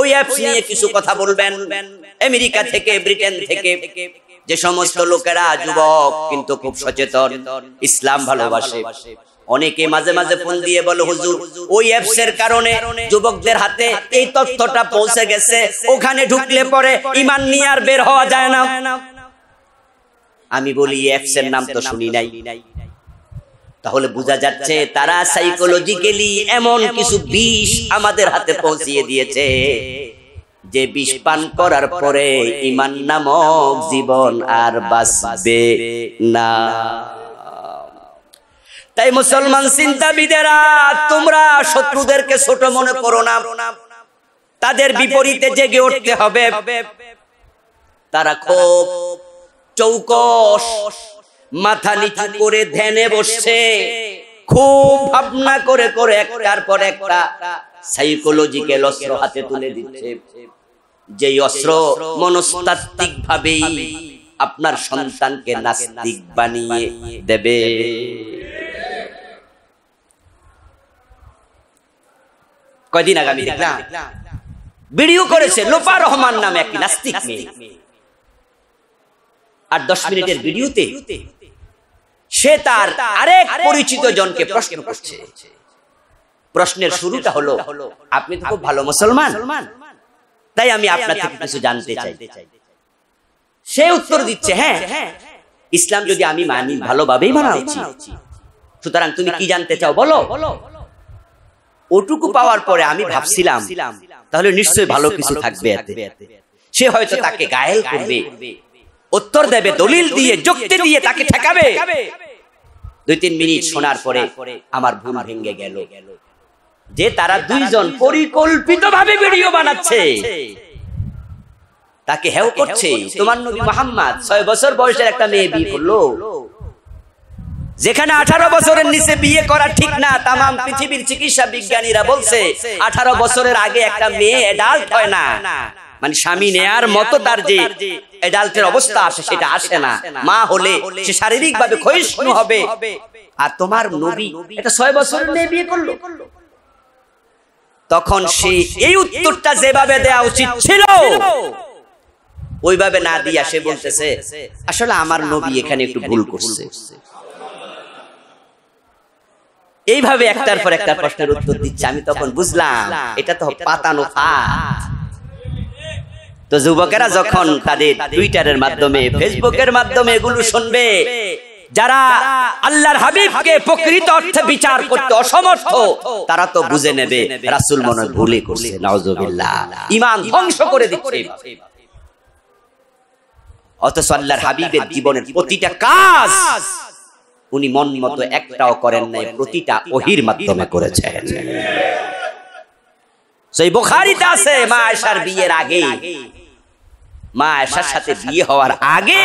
ওই অ্যাপস নিয়ে কিছু কথা বলবেন আমেরিকা থেকে ব্রিটেন থেকে যে সমস্ত লোকেরা যুবক কিন্তু খুব সচেতন ইসলাম ভালোবাসে অনেকে মাঝে মাঝে ফোন দিয়ে বলে হুজুর ওই অ্যাপস এর কারণে যুবকদের হাতে এই তথ্যটা পৌঁছে গেছে ওখানে ঢুকলে পরে ইমান নিয়ে আর বের হওয়া যায় না আমি বলি অ্যাপস এর নাম তো শুনি নাই তাহলে বোঝা যাচ্ছে তারা সাইকোলজিক্যালি এমন কিছু বিষ আমাদের হাতে পৌঁছিয়ে দিয়েছে যে বিষপান করার পরে ইমান নামক জীবন আর বাঁচবে না তাই মুসলমান চিন্তাবিদেরা তোমরা শত্রুদেরকে ছোট মনে করো না তাদের বিপরীতে জেগে উঠতে হবে তারা খুব চৌকস মাথা নিচু করে ধ্যানে বসছে খুব ভাবনা করে করে একটার পর একটা সাইকোলজিক্যাল অস্ত্র হাতে তুলে দিচ্ছে যে অস্ত্র মনস্তাত্ত্বিক ভাবেই আপনার সন্তানকে নাস্তিক বানিয়ে দেবে কয়দিন আগামী দেখলাম ভিডিও করেছে লোপা রহমান নামে একটি নাস্তিক মেয়ে আর দশ মিনিটের ভিডিওতে সে তার আরেক পরিচিত জনকে প্রশ্ন করছে প্রশ্নের শুরুটা হলো আপনি তো খুব ভালো মুসলমান তাই আমি আপনার থেকে কিছু জানতে চাই সে উত্তর দিচ্ছে হ্যাঁ ইসলাম যদি আমি মানি ভালোভাবেই মানা উচিত সুতরাং তুমি কি জানতে চাও বলো ওটুকু পাওয়ার পরে আমি ভাবছিলাম তাহলে নিশ্চয়ই ভালো কিছু থাকবে সে হয়তো তাকে গায়েল করবে উত্তর দেবে দলিল দিয়ে যুক্তি দিয়ে তাকে ঠেকাবে দুই তিন মিনিট শোনার পরে আমার ভুল ভেঙে গেল যে তারা দুইজন ভাবে ভিডিও বানাচ্ছে তাকে হেউ করছে তোমার নবী মোহাম্মদ ছয় বছর বয়সের একটা মেয়ে বিয়ে করলো যেখানে আঠারো বছরের নিচে বিয়ে করা ঠিক না তাম পৃথিবীর চিকিৎসা বিজ্ঞানীরা বলছে আঠারো বছরের আগে একটা মেয়ে অ্যাডাল্ট হয় না মানে, মানে স্বামী নেয়ার মতো তার যে অ্যাডাল্টের অবস্থা আসে সেটা আসে না মা হলে সে শারীরিক ভাবে ক্ষয়িষ্ণু হবে আর তোমার নবী এটা ছয় বছরের মেয়ে বিয়ে করলো তখন সে এই উত্তরটা যেভাবে দেয়া উচিত ছিল ওইভাবে না দিয়া সে বলতেছে আসলে আমার নবী এখানে একটু ভুল করছে এইভাবে একটার পর একটা প্রশ্নের উত্তর দিচ্ছে আমি তখন বুঝলাম এটা তো পাতানো ফাঁদ তো যুবকেরা যখন তাদের টুইটারের মাধ্যমে ফেসবুকের মাধ্যমে এগুলো শুনবে যারা আল্লাহর হাবিবকে প্রকৃত অর্থে বিচার করতে অসমর্থ তারা তো বুঝে নেবে রাসুল মনে ভুলে করছে নজবিল্লাহ ইমান ধ্বংস করে দিচ্ছে অথচ আল্লাহর হাবিবের জীবনের প্রতিটা কাজ উনি মন মতো একটাও করেন নাই প্রতিটা ওহির মাধ্যমে করেছেন সেই বোখারিতে আছে মা আয়সার বিয়ের আগে মা আয়সার সাথে বিয়ে হওয়ার আগে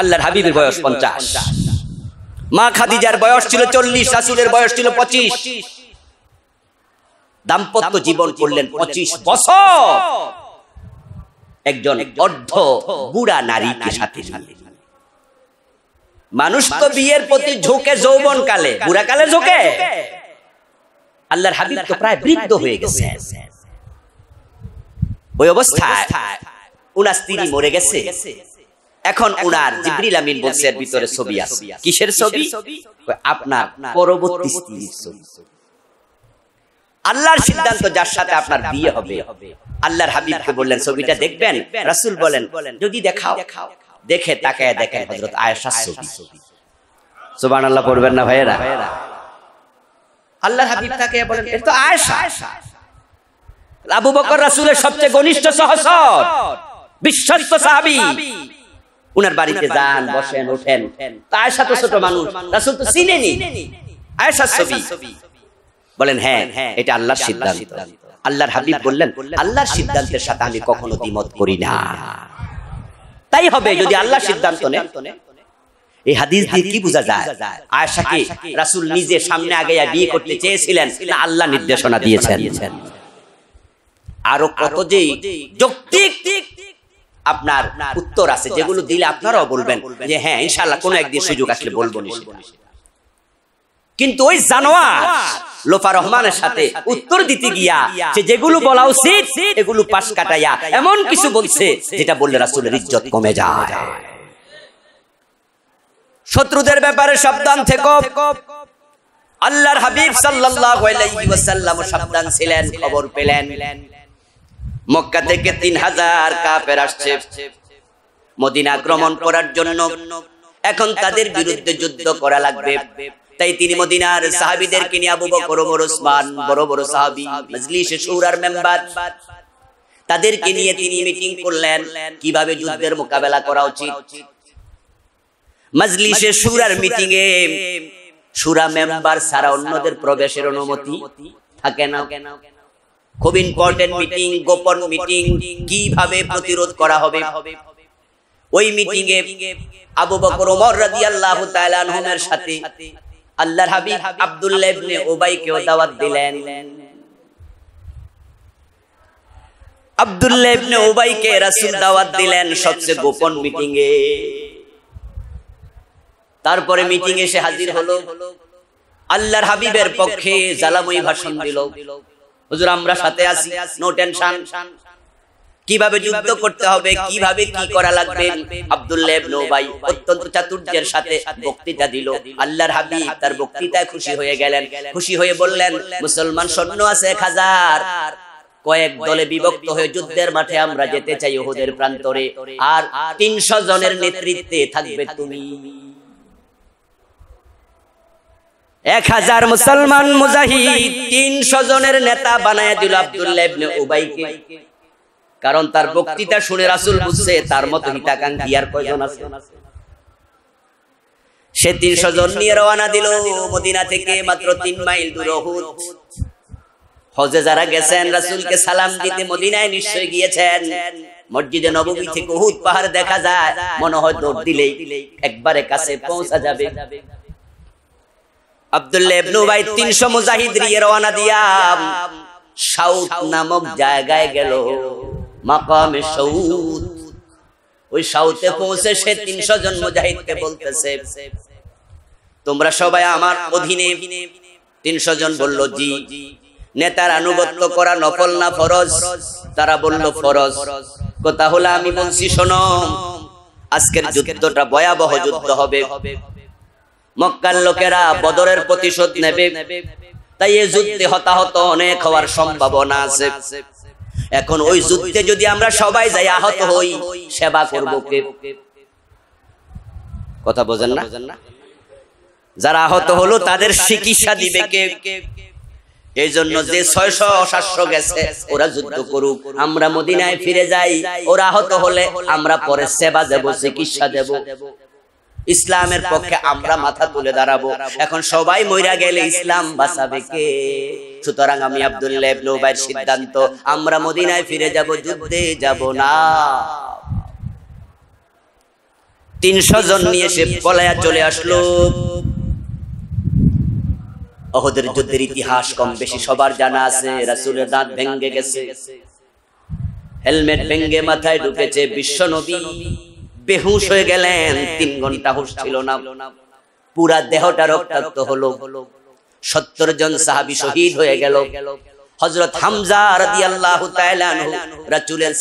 আল্লাহর হাবিবের বয়স পঞ্চাশ মা খাদিজার বয়স ছিল চল্লিশ শাশুড়ের বয়স ছিল পঁচিশ দাম্পত্য জীবন করলেন পঁচিশ বছর একজন অর্ধ বুড়া নারীকে সাথে সাথে মানুষ তো বিয়ের প্রতি ঝোঁকে যৌবন কালে বুড়া কালে ঝোঁকে আল্লাহর হাবিব তো প্রায় বৃদ্ধ হয়ে গেছে ওই অবস্থায় উনার স্ত্রী মরে গেছে এখন উনার জিব্রিল আমিন বলছে এর ভিতরে ছবি আছে কিসের ছবি আপনার পরবর্তী স্ত্রীর ছবি আল্লাহর সিদ্ধান্ত যার সাথে আপনার বিয়ে হবে আল্লাহর হাবিবকে বললেন ছবিটা দেখবেন রাসূল বলেন যদি দেখাও দেখে তাকায় দেখে হযরত আয়েশার ছবি সুবহানাল্লাহ পড়বেন না ভাইয়েরা আল্লাহর হাবিব তাকে বলেন এটা তো আয়েশা আবু বকর রাসূলের সবচেয়ে ঘনিষ্ঠ সহচর বিশ্বস্ত সাহাবী উনার বাড়িতে যান বসেন ওঠেন তা আয়সা তো ছোট মানুষ রাসুল তো চিনেনি আয়সা ছবি হ্যাঁ, বলেন হ্যাঁ এটা আল্লাহর সিদ্ধান্ত আল্লাহর হাবিব বললেন আল্লাহর সিদ্ধান্তের সাথে আমি কখনো দ্বিমত করি না তাই হবে যদি আল্লাহ সিদ্ধান্ত নেন এই হাদিস দিয়ে কি বোঝা যায় আয়েশাকে রাসূল নিজে সামনে আগে বিয়ে করতে চেয়েছিলেন না আল্লাহ নির্দেশনা দিয়েছেন আরো কত যে যৌক্তিক আপনার উত্তর আছে যেগুলো দিলে আপনারাও বলবেন যে হ্যাঁ ইনশাল্লাহ কোনো একদিন সুযোগ আসলে বলবো কিন্তু ওই জানোয়ার লোফা রহমানের সাথে উত্তর দিতে গিয়া সে যেগুলো বলা উচিত এগুলো পাশ কাটাইয়া এমন কিছু বলছে যেটা বললে রাসুলের ইজ্জত কমে যায় শত্রুদের ব্যাপারে সাবধান থেকে আল্লাহর হাবিব সাল্লাল্লাহু আলাইহি ওয়াসাল্লাম সাবধান ছিলেন খবর পেলেন মক্কা থেকে তিন হাজার কাপের আসছে মদিন আক্রমণ করার জন্য এখন তাদের বিরুদ্ধে যুদ্ধ করা লাগবে তাই তিনি মদিনার সাহাবিদেরকে নিয়ে আবু বকর ওমর ওসমান বড় বড় সাহাবি মজলিসে শৌরার মেম্বার তাদেরকে নিয়ে তিনি মিটিং করলেন কিভাবে যুদ্ধের মোকাবেলা করা উচিত মজলিসে সুরার মিটিং এ সুরা মেম্বার সারা অন্যদের প্রবেশের অনুমতি থাকে না কেন খুব ইম্পর্টেন্ট মিটিং গোপন মিটিং কিভাবে প্রতিরোধ করা হবে ওই মিটিং এ আবু বকর ওমর রাদিয়াল্লাহু তাআলা আনহুর সাথে আল্লাহর হাবিব আব্দুল্লাহ ইবনে কেও দাওয়াত দিলেন আব্দুল্লাহ ইবনে উবাইকে রাসূল দাওয়াত দিলেন সবচেয়ে গোপন মিটিং এ তারপরে মিটিং এ সে হাজির হলো আল্লাহর হাবিবের পক্ষে জালাময়ী ভাষণ দিল হুজুর আমরা সাথে আছি নো টেনশন কিভাবে যুদ্ধ করতে হবে কিভাবে কি করা লাগবে আব্দুল্লাহ ইবনে উবাই অত্যন্ত চাতুর্যের সাথে বক্তৃতা দিল আল্লাহর হাবিব তার বক্তৃতায় খুশি হয়ে গেলেন খুশি হয়ে বললেন মুসলমান সৈন্য আছে হাজার কয়েক দলে বিভক্ত হয়ে যুদ্ধের মাঠে আমরা যেতে চাই ওহুদের প্রান্তরে আর তিনশো জনের নেতৃত্বে থাকবে তুমি এক হাজার মুসলমান মুজাহিদ তিনশো জনের নেতা বানায় দিল আবদুল্লাহ উবাইকে কারণ তার বক্তৃতা শুনে রাসুল বুঝছে তার মতো হিতাকাঙ্ক্ষী আর কয়জন আছে সে তিনশো জন নিয়ে রওনা দিল মদিনা থেকে মাত্র তিন মাইল দূর হজে যারা গেছেন রাসুলকে সালাম দিতে মদিনায় নিশ্চয় গিয়েছেন মসজিদে নবমী থেকে উহুদ পাহাড় দেখা যায় মনে হয় দৌড় দিলেই একবারে কাছে পৌঁছা যাবে আব্দুল্লাহ মুজাহিদ রওনা দিয়াম সাউদ নামক জায়গায় গেল মাকামে ওই সাউতে পৌঁছে সে জন মুজাহিদকে বলতেছে তোমরা সবাই আমার অধীনে তিনশো জন বলল জি নেতার আনুগত্য করা নকল না ফরজ তারা বলল ফরজ কথা হলো আমি বলছি শোনম আজকের যুদ্ধটা ভয়াবহ যুদ্ধ হবে মক্কার লোকেরা বদরের প্রতিশোধ নেবে তাই এই যুদ্ধে হতাহত অনেক হওয়ার সম্ভাবনা আছে এখন ওই যুদ্ধে যদি আমরা সবাই যাই আহত হই সেবা করব কে কথা বোঝেন না যারা আহত হলো তাদের চিকিৎসা দিবে কে এই জন্য যে ছয়শ সাতশো গেছে ওরা যুদ্ধ করুক আমরা মদিনায় ফিরে যাই ওরা আহত হলে আমরা পরে সেবা দেব চিকিৎসা দেব ইসলামের পক্ষে আমরা মাথা তুলে দাঁড়াবো এখন সবাই মইরা গেলে ইসলাম বাঁচাবে কে সুতরাং আমি আবদুল্লাহ ইবনে উবাইর সিদ্ধান্ত আমরা মদিনায় ফিরে যাব যুদ্ধে যাব না তিনশো জন নিয়ে সে পলায়া চলে আসলো অহদের যুদ্ধের ইতিহাস কম বেশি সবার জানা আছে রাসুলের দাঁত ভেঙ্গে গেছে হেলমেট ভেঙ্গে মাথায় ঢুকেছে বিশ্ব নবী বেহুশ হয়ে গেলেন তিন ঘন্টা হুশ ছিল না পুরা দেহটা রক্তাক্ত হলো সত্তর জন সাহাবি শহীদ হয়ে গেল চোখ কেটেছে কান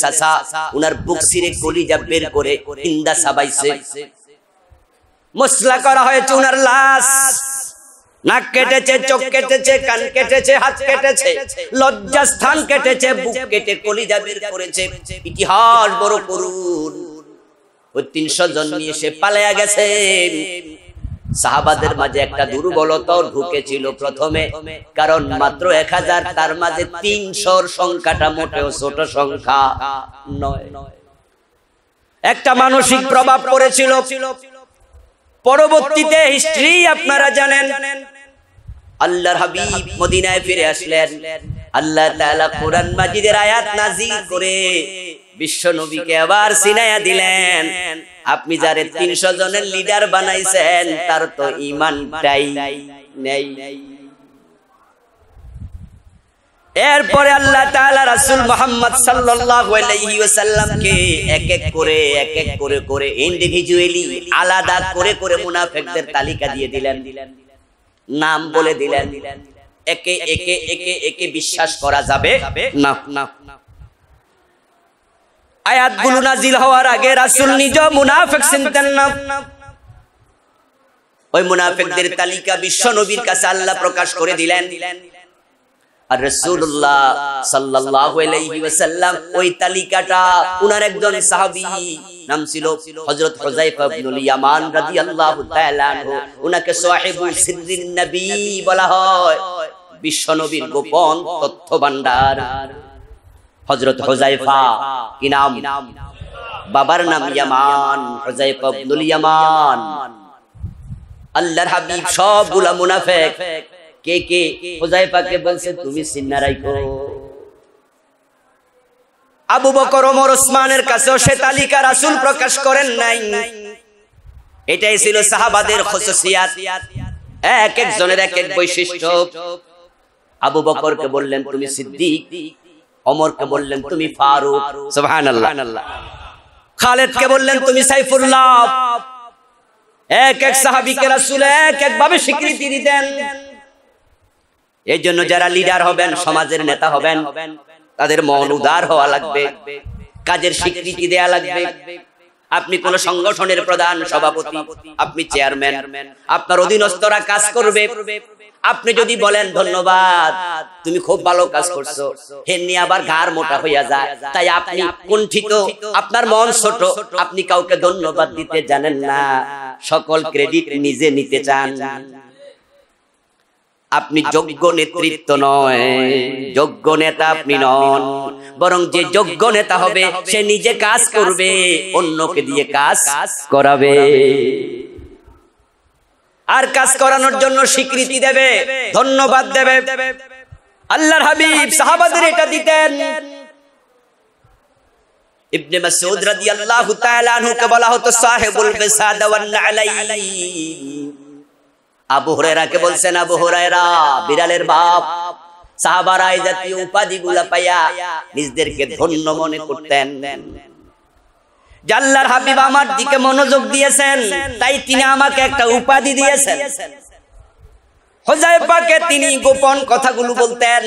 কেটেছে হাত কেটেছে লজ্জাস্থান কেটেছে বুক কেটে কলিজা বের করেছে ইতিহাস বড় করুন ওই তিনশো জন নিয়ে সে পালাইয়া গেছে সাহাবাদের মাঝে একটা দুর্বলতা ঢুকেছিল প্রথমে কারণ মাত্র এক হাজার তার মাঝে তিনশোর সংখ্যাটা মোটেও ছোট সংখ্যা একটা মানসিক প্রভাব পড়েছিল পরবর্তীতে হিস্ট্রি আপনারা জানেন আল্লাহ হাবিব মদিনায় ফিরে আসলেন আল্লাহ তালা কোরআন মাজিদের আয়াত নাজি করে বিশ্ব নবীকে আবার সিনায়া দিলেন আপনি যারে তিনশো জনের লিডার বানাইছেন তার তো ইমান ইমানটাই নেই এরপরে আল্লাহ তাআলা রাসূল মুহাম্মদ সাল্লাল্লাহু আলাইহি ওয়াসাল্লামকে এক এক করে এক এক করে করে ইন্ডিভিজুয়ালি আলাদা করে করে মুনাফিকদের তালিকা দিয়ে দিলেন নাম বলে দিলেন একে একে একে একে বিশ্বাস করা যাবে না না আয়াত আয়াতগুলো নাজিল হওয়ার আগে রাসুল নিজ মুনাফেক চিন্তেন না ওই মুনাফেকদের তালিকা বিশ্ব নবীর কাছে আল্লাহ প্রকাশ করে দিলেন রসুল্লাহ সাল্লাহ ওই তালিকাটা উনার একজন সাহাবি নাম ছিল হযরত হুযায়ফা ইবনুল ইয়ামান রাদিয়াল্লাহু তাআলা আনহু উনাকে সিররিন নবী বলা হয় গোপন তথ্য ভান্ডার হযরত হুযায়ফা কি নাম বাবার নাম ইয়ামান হুযায়ফা ইবনুল ইয়ামান আল্লাহর হাবিব মুনাফিক কে কে হুযায়ফাকে বলছে তুমি সিন্নারাইকো আবু বকর ওমর ওসমানের কাছেও সে তালিকা রাসুল প্রকাশ করেন নাই এটাই ছিল সাহাবাদের খসুসিয়াত এক একজনের এক এক বৈশিষ্ট্য আবু বকর কে বললেন তুমি সিদ্দিক কে বললেন তুমি ফারুক সুবহানাল্লাহ কে বললেন তুমি সাইফুল্লাহ এক এক সাহাবীকে রাসূল এক এক ভাবে স্বীকৃতি দিতেন এই জন্য যারা লিডার হবেন সমাজের নেতা হবেন তাদের মন উদার হওয়া লাগবে কাজের স্বীকৃতি দেয়া লাগবে আপনি কোন সংগঠনের প্রধান সভাপতি আপনি চেয়ারম্যান আপনার অধীনস্থরা কাজ করবে আপনি যদি বলেন ধন্যবাদ তুমি খুব ভালো কাজ করছো হেননি আবার ঘর মোটা হইয়া যায় তাই আপনি কুণ্ঠিত আপনার মন ছোট আপনি কাউকে ধন্যবাদ দিতে জানেন না সকল ক্রেডিট নিজে নিতে চান আপনি যোগ্য নেতৃত্ব নয় যোগ্য নেতা আপনি নন বরং যে যোগ্য নেতা হবে সে নিজে কাজ করবে অন্যকে দিয়ে কাজ করাবে আর কাজ করানোর জন্য স্বীকৃতি দেবে ধন্যবাদ দেবে আল্লাহর হাবিব সাহাবাদের এটা দিতেন ইবনে মাসউদ রাদিয়াল্লাহু তাআলা আনহু কে বলা হতো সাহেবুল বিসাদা ওয়ান আলাইহি আবু হরেরাকে বলছেন আবু হরেরা বিড়ালের বাপ সাহাবারাই জাতীয় উপাধি গুলা পাইয়া নিজদেরকে ধন্য মনে করতেন জাল্লার হাবিব আমার দিকে মনোযোগ দিয়েছেন তাই তিনি আমাকে একটা উপাধি দিয়েছেন হোজাইফাকে তিনি গোপন কথাগুলো বলতেন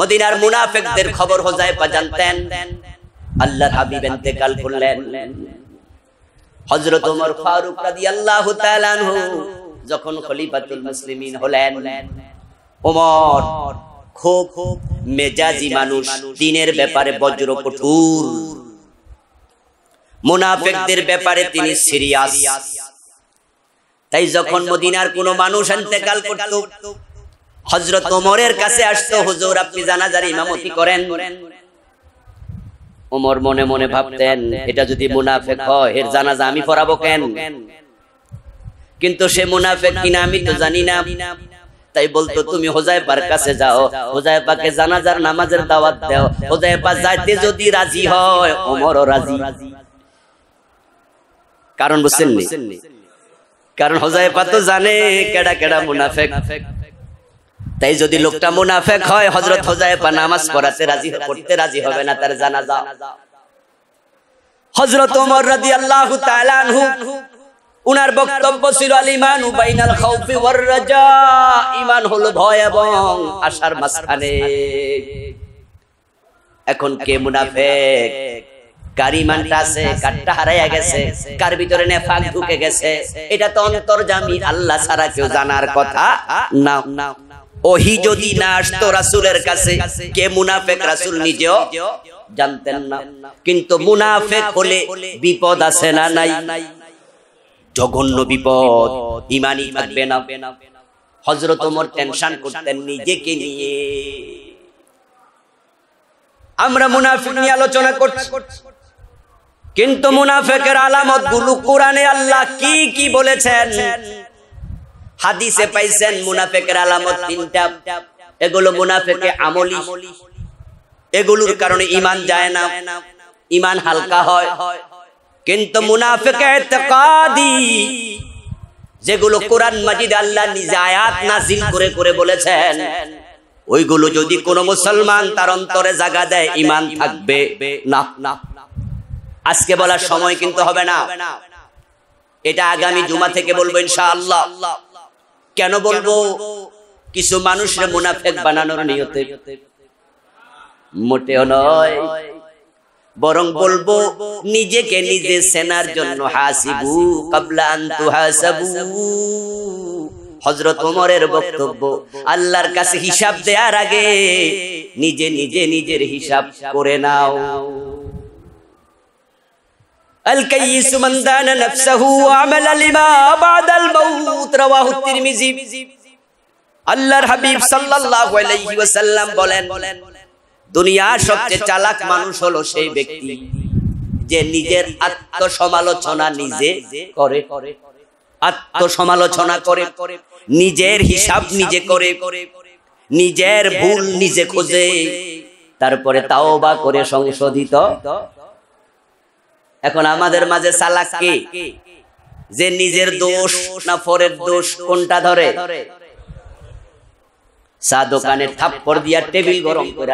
মদিনার মুনাফেকদের খবর হোজাইফা জানতেন আল্লাহর হাবিব ইন্তেকাল করলেন হযরত ওমর ফারুক রাদিয়াল্লাহু তাআলা আনহু যখন খলিফাতুল মুসলিমিন হলেন ওমর খুব মেজাজি মানুষ দিনের ব্যাপারে বজ্র কঠোর মুনাফেকদের ব্যাপারে তিনি সিরিয়াস তাই যখন মদিনার কোনো মানুষ এতেকাল করত হজরত ওমরের কাছে আসতো হুজুর আপনি জানাজার ইমামতি করেন ওমর মনে মনে ভাবতেন এটা যদি মুনাফেক হয় এর জানাজা আমি পড়াবো কেন কিন্তু সে মুনাফে কিনা আমি তো জানি না তাই বলতো তুমি হোজাইফার কাছে যাও হোজাইফাকে জানাজার নামাজের দাওয়াত দাও হোজাইফা যাইতে যদি রাজি হয় ওমরও রাজি কারণ বুঝছেন নি কারণ হোজাইফা তো জানে কেডা কেডা মুনাফেক তাই যদি লোকটা মুনাফেক হয় হজরত হোজাইফা নামাজ পড়াতে রাজি পড়তে রাজি হবে না তার জানাজা হযরত ওমর রাদিয়াল্লাহু তাআলা আনহু উনার বক্তব্য ছিল আল ইমান উবাইনাল খাউফি ওয়ার রাজা ঈমান হলো ভয় এবং আশার মাঝখানে এখন কে মুনাফিক কার ইমানটা আছে কারটা হারাইয়া গেছে কার ভিতরে নেফাক ঢুকে গেছে এটা তো অন্তর্জামি আল্লাহ ছাড়া কেউ জানার কথা না ওহি যদি না আসতো রাসূলের কাছে কে মুনাফিক রাসূল নিজেও জানতেন না কিন্তু মুনাফিক হলে বিপদ আছে না নাই জঘন্য বিপদ ইমানই থাকবে না হজরত ওমর টেনশন করতেন নিজেকে নিয়ে আমরা মুনাফিক নিয়ে আলোচনা করছি কিন্তু মুনাফেকের আলামত গুলো কোরআনে আল্লাহ কি কি বলেছেন হাদিসে পাইছেন মুনাফেকের আলামত তিনটা এগুলো মুনাফেকে আমলি এগুলোর কারণে ইমান যায় না ইমান হালকা হয় কিন্তু মুনাফিক যেগুলো কোরআন মাজিদ আল্লাহ নিজে আয়াত নাজিল করে করে বলেছেন ওইগুলো যদি কোন মুসলমান তার অন্তরে জাগা দেয় ইমান থাকবে না আজকে বলার সময় কিন্তু হবে না এটা আগামী জুমা থেকে বলবো ইনশাআল্লাহ কেন বলবো কিছু মানুষরা মুনাফেক বানানোর নিয়তে মোটেও নয় বরং বলবো নিজেকে নিজে সেনার জন্য হাসিবু কাবলা হজরত ওমরের বক্তব্য আল্লাহর কাছে হিসাব দেওয়ার আগে নিজে নিজে নিজের হিসাব করে নাও আল্লাহর হাবিব সাল্লাল্লাহু আলাইহি ওয়াসাল্লাম বলেন দুনিয়ার সবচেয়ে চালাক মানুষ হলো সেই ব্যক্তি যে নিজের আত্মসমালোচনা নিজে করে আত্মসমালোচনা করে নিজের হিসাব নিজে করে নিজের ভুল নিজে খোঁজে তারপরে তাও বা করে সংশোধিত এখন আমাদের মাঝে চালাক কে যে নিজের দোষ না ফরের দোষ কোনটা ধরে চা দোকানের থাপ্পর দিয়া টেবিল গরম করে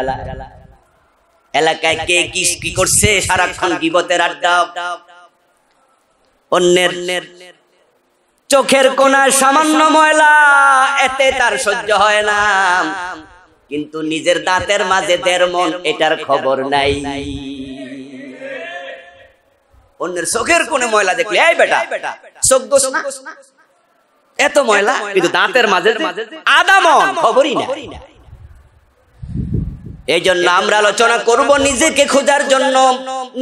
এলাকায় কে কি কি করছে সারাক্ষণ গিবতের আড্ডা অন্যের চোখের কোনা সামান্য ময়লা এতে তার সহ্য হয় না কিন্তু নিজের দাঁতের মাঝে দেড় মন এটার খবর নাই অন্যের চোখের কোনে ময়লা দেখলে এই বেটা চোখ দোষ না এত ময়লা কিন্তু দাঁতের মাঝে আদাম খবরই না এই জন্য আমরা আলোচনা করব নিজেকে খোঁজার জন্য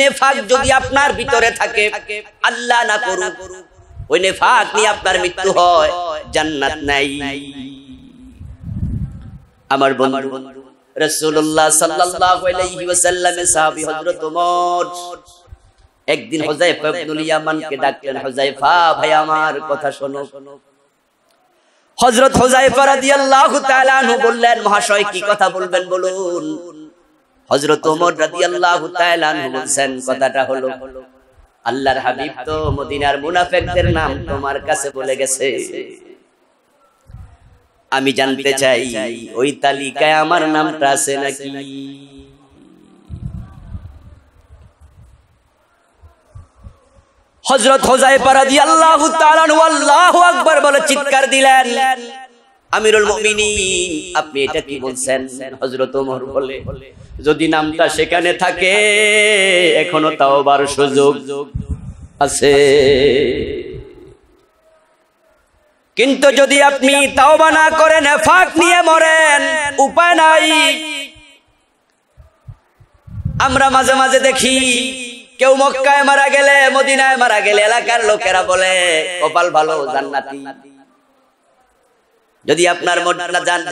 নেফাক যদি আপনার ভিতরে থাকে আল্লাহ না ওই নেফাক নিয়ে আপনার মৃত্যু হয় জান্নাত নাই আমার বন্ধু একদিন হুযায়ফা ইয়ামানকে ডাকলেন হুযায়ফা ভাই আমার কথা শোনো হজরত হোজাইফা রাদিয়াল্লাহু বললেন মহাশয় কি কথা বলবেন বলুন হজরত ওমর কথাটা হলো আল্লাহর হাবিব তো মদিনার মুনাফেকদের নাম তোমার কাছে বলে গেছে আমি জানতে চাই ওই তালিকায় আমার নামটা আছে নাকি হজরত হোজাই পারা দিয়ে আল্লাহ আল্লাহ আকবর বলে চিৎকার দিলেন আমিরুল মুমিনিন আপনি এটা কি বলছেন হজরত ওমর বলে যদি নামটা সেখানে থাকে এখনো তাও বার সুযোগ আছে কিন্তু যদি আপনি তাও না করেন ফাঁক নিয়ে মরেন উপায় নাই আমরা মাঝে মাঝে দেখি কেউ মক্কায় মারা গেলে মদিনায় মারা গেলে এলাকার লোকেরা বলে কপাল ভালো জান্নাতি যদি আপনার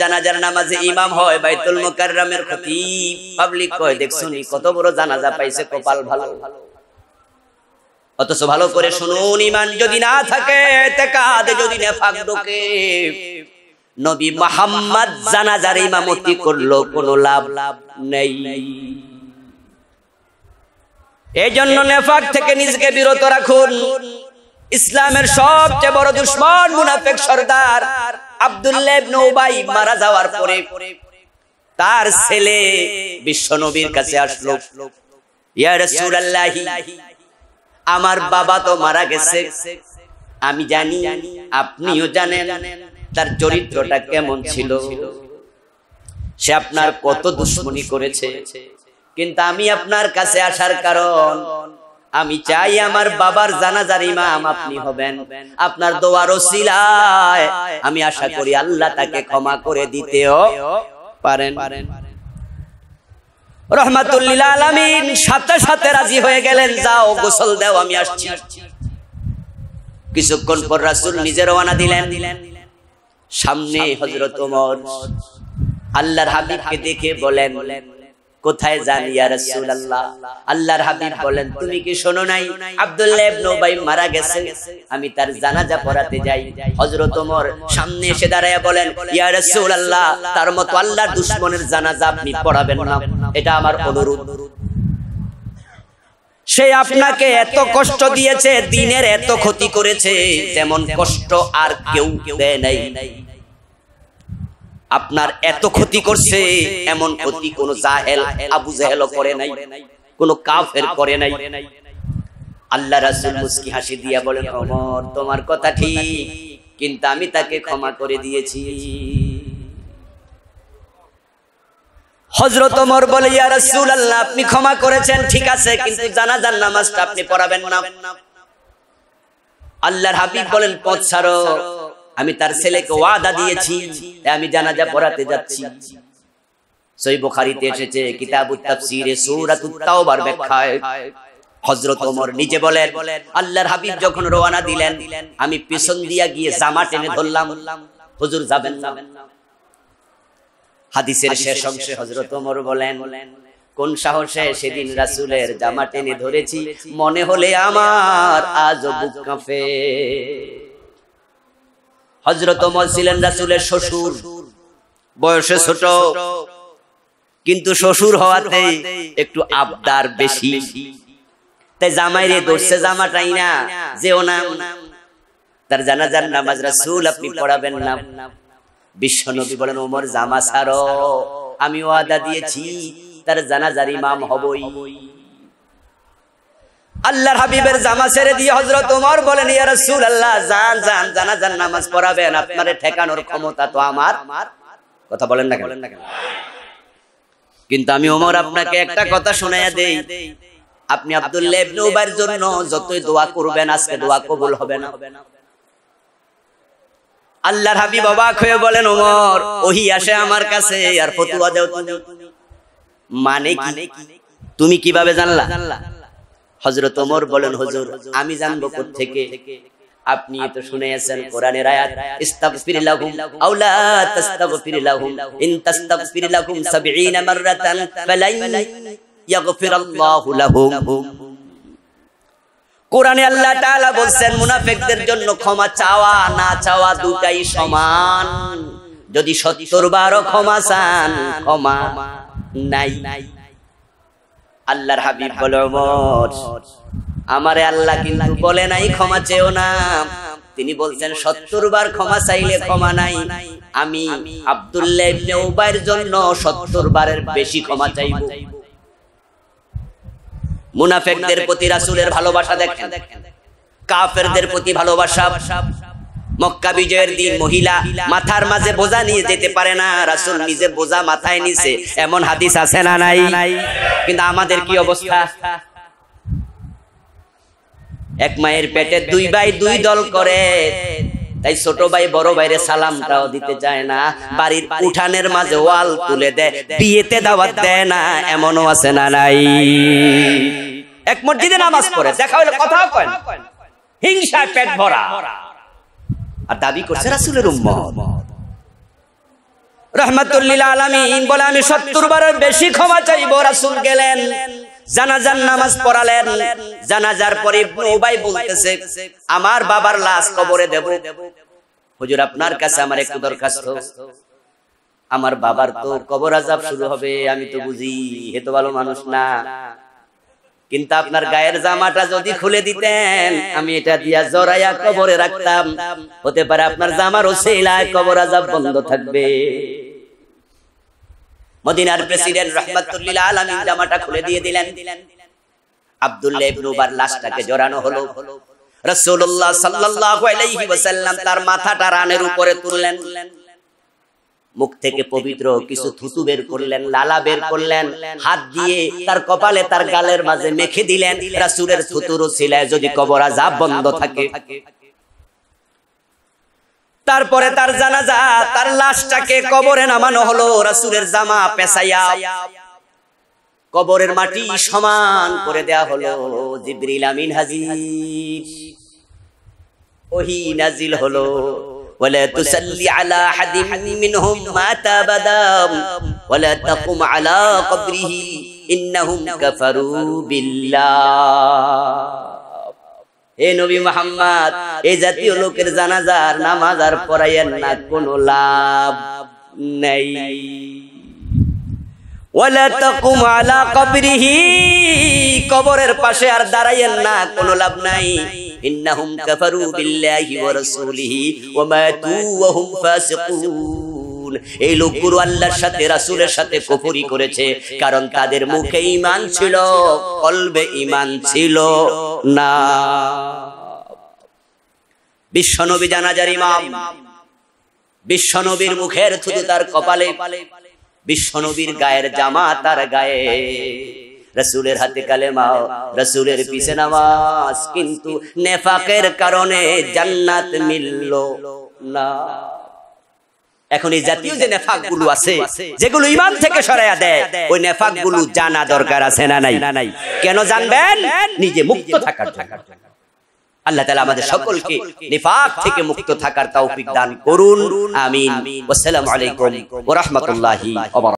জানাজার নামাজে ইমাম হয় বাইতুল মোকাররামের খতিব পাবলিক কয় দেখছুনি কত বড় জানাজা পাইছে কপাল ভালো অথচ ভালো করে শুনুন ইমান যদি না থাকে তেকাদে যদি না ফাঁক ঢোকে নবী মোহাম্মদ জানাজার ইমামতি করলো কোনো লাভ লাভ নেই এই জন্য নেফাক থেকে নিজেকে বিরত রাখুন ইসলামের সবচেয়ে বড় দুশ্মন মুনাফেক সর্দার আব্দুল্লেব নৌবাই মারা যাওয়ার পরে তার ছেলে বিশ্ব নবীর কাছে আসলো আমার বাবা তো মারা গেছে আমি জানি আপনিও জানেন তার চরিত্রটা কেমন ছিল সে আপনার কত দুশ্মনী করেছে কিন্তু আমি আপনার কাছে আসার কারণ আমি চাই আমার বাবার জানাজার ইমাম আপনি হবেন আপনার দোয়ার ওসিলায় আমি আশা করি আল্লাহ তাকে ক্ষমা করে দিতেও পারেন আল্লাহর হাবিবকে দেখে বলেন কোথায় যান ইয়া রাসূলুল্লাহ আল্লাহর হাবিব বলেন তুমি কি শোনো নাই আব্দুল্লাহ ইবনে উবাই মারা গেছে আমি তার জানাজা পড়াতে যাই হযরত ওমর সামনে এসে দাঁড়ায়া বলেন ইয়া রাসূলুল্লাহ তার মত আল্লাহর দুশমনের জানাজা আপনি পড়াবেন না এটা আমার অনুরোধ সে আপনাকে এত কষ্ট দিয়েছে দিনের এত ক্ষতি করেছে যেমন কষ্ট আর কেউ দেয় নাই আপনার এত ক্ষতি করছে এমন ক্ষতি কোন জাহেল আবু জাহেল করে নাই কোন কাফের করে নাই আল্লাহ রাসুল মুসকি হাসি দিয়া বলে অমর তোমার কথা ঠিক কিন্তু আমি তাকে ক্ষমা করে দিয়েছি হজরত অমর বলে ইয়া রাসুল আল্লাহ আপনি ক্ষমা করেছেন ঠিক আছে কিন্তু জানা জানাজার নামাজটা আপনি পড়াবেন না আল্লাহর হাবিব বলেন পথ ছাড়ো আমি তার ছেলেকে ওয়াদা দিয়েছি আমি জানাজা পড়াতে যাচ্ছি সই বুখারীতে এসেছে কিতাবুত তাফসীরে সূরাতুত তাওবার ব্যাখ্যায় হযরত ওমর নিজে বলেন বলেন আল্লাহর হাবিব যখন রওনা দিলেন আমি পিছন দিয়া গিয়ে জামা টেনে ধরলাম হুজুর যাবেন না হাদিসের শেষ অংশে হজরত ওমর বলেন কোন সাহসে সেদিন রাসুলের জামা টেনে ধরেছি মনে হলে আমার আজ কাঁপে হজরত ছিলেন রাসুলের শ্বশুর বয়সে ছোট কিন্তু শ্বশুর হওয়াতে একটু আবদার বেশি তাই জামাই রে দোষে জামাটাই না যেও না তার জানা জানাজার নামাজ রাসুল আপনি পড়াবেন না বিশ্ব নবী বলেন ওমর জামা সার আমি ওয়াদা দিয়েছি তার জানাজার ইমাম হবই আল্লাহর হাবিবের জামা ছেড়ে দিয়ে হজরত তোমার বলেন ইয়া রাসূল আল্লাহ জান জান জানা জান নামাজ পড়াবেন আপনার ঠেকানোর ক্ষমতা তো আমার কথা বলেন না কেন কিন্তু আমি ওমর আপনাকে একটা কথা শোনাইয়া দেই আপনি আব্দুল্লাহ ইবনে উবাইর জন্য যতই দোয়া করবেন আজকে দোয়া কবুল হবে না আল্লাহর হাবিব অবাক হয়ে বলেন ওমর ওহি আসে আমার কাছে আর ফতুয়া দেও মানে কি তুমি কিভাবে জানলা জানলা হজরত ওমর বলেন হজুর আমি জানবো থেকে আপনি তো শুনেছেন কোরআনের আয়াত ইস্তাগফির লাহুম আও লা তাস্তাগফির লাহুম ইন তাস্তাগফির লাহুম 70 মারাতান ফালাই ইয়াগফির আল্লাহু লাহুম কোরআনে আল্লাহ তাআলা বলেন মুনাফিকদের জন্য ক্ষমা চাওয়া না চাওয়া দুটাই সমান যদি 70 বারও ক্ষমা চান ক্ষমা নাই আল্লাহর হাবিব বলে ওমর আমারে আল্লাহ কিন্তু বলে নাই ক্ষমা চেয়েও না তিনি বলছেন সত্তর বার ক্ষমা চাইলে ক্ষমা নাই আমি আব্দুল্লাহ ইবনে উবাইর জন্য সত্তর বারের বেশি ক্ষমা চাইব মুনাফেকদের প্রতি রাসূলের ভালোবাসা দেখেন কাফেরদের প্রতি ভালোবাসা মক্কা বিজয়ের দিন মহিলা মাথার মাঝে বোঝা নিয়ে যেতে পারে না রাসুল নিজে বোঝা মাথায় নিছে এমন হাদিস আছে না নাই কিন্তু আমাদের কি অবস্থা এক মায়ের পেটে দুই ভাই দুই দল করে তাই ছোট ভাই বড় ভাইরে সালামটাও দিতে চায় না বাড়ির উঠানের মাঝে ওয়াল তুলে দে বিয়েতে দাওয়াত দেয় না এমনও আছে না নাই এক মসজিদে নামাজ পড়ে দেখা হলো কথা কয় হিংসা পেট ভরা আর দাবি করছে রাসুলের উম্মত রহমাতুল্লিল আলমিন বলে আমি সত্তর বারের বেশি ক্ষমা চাইব রাসুল গেলেন জানাজার নামাজ পড়ালেন জানাজার পরে উবাই বলতেছে আমার বাবার লাশ কবরে দেব হুজুর আপনার কাছে আমার একটু দরখাস্ত আমার বাবার তো কবর আজাব শুরু হবে আমি তো বুঝি হে তো ভালো মানুষ না কিন্তু আপনার গায়ের জামাটা যদি খুলে দিতেন আমি এটা দিয়া জড়াইয়া কবরে রাখতাম হতে পারে আপনার জামার ওসেলায় কবর আজাব বন্ধ থাকবে মদিনার প্রেসিডেন্ট রহমাতুল্লিল আলামিন জামাটা খুলে দিয়ে দিলেন আব্দুল্লাহ তার মাথাটা রানের উপরে তুললেন মুখ থেকে পবিত্র কিছু থুতু বের করলেন লালা বের করলেন হাত দিয়ে তার কপালে তার গালের মাঝে মেখে দিলেন রাসুলের থুতুরও ছিলায় যদি কবরা যা বন্ধ থাকে তারপরে তার জানাজা তার লাশটাকে কবরে নামানো হলো রাসুরের জামা পেশাইয়া কবরের মাটি সমান করে দেয়া হলো জিবরিল আমিন হাজির ওহি নাজিল হলো ولا تسلي على أحد منهم مات بدام ولا تقم على قبره إنهم كفروا بالله এ নবী মোহাম্মদ এই জাতীয় লোকের জানাজার নামাজ আর পড়াইয়ের না কোন লাভ নেই ওয়ালা তাকুম আলা কবরিহি কবরের পাশে আর দাঁড়াইয়েন না কোনো লাভ নাই إنهم كفروا بالله ورسوله وماتوا وهم فاسقون এই লোকগুলো আল্লাহর সাথে রাসুলের সাথে কুফরি করেছে কারণ তাদের মুখে ইমান ছিল কলবে ইমান ছিল না বিশ্বনবী জানাজার ইমাম বিশ্বনবীর মুখের থুতু তার কপালে বিশ্বনবীর গায়ের জামা তার গায়ে রসুলের হাতে কালে মাও রসুলের পিছে নামাজ কিন্তু নেফাকের কারণে জান্নাত মিলল না এখন এই জাতীয় যে নেফাক গুলো আছে যেগুলো ইমান থেকে সরাইয়া দেয় ওই নেফাক গুলো জানা দরকার আছে না নাই না নাই কেন জানবেন নিজে মুক্ত থাকার আল্লাহ তালা আমাদের সকলকে নিফাক থেকে মুক্ত থাকার তৌফিক দান করুন আমিন আসসালামু আলাইকুম ওয়া রাহমাতুল্লাহি ওয়া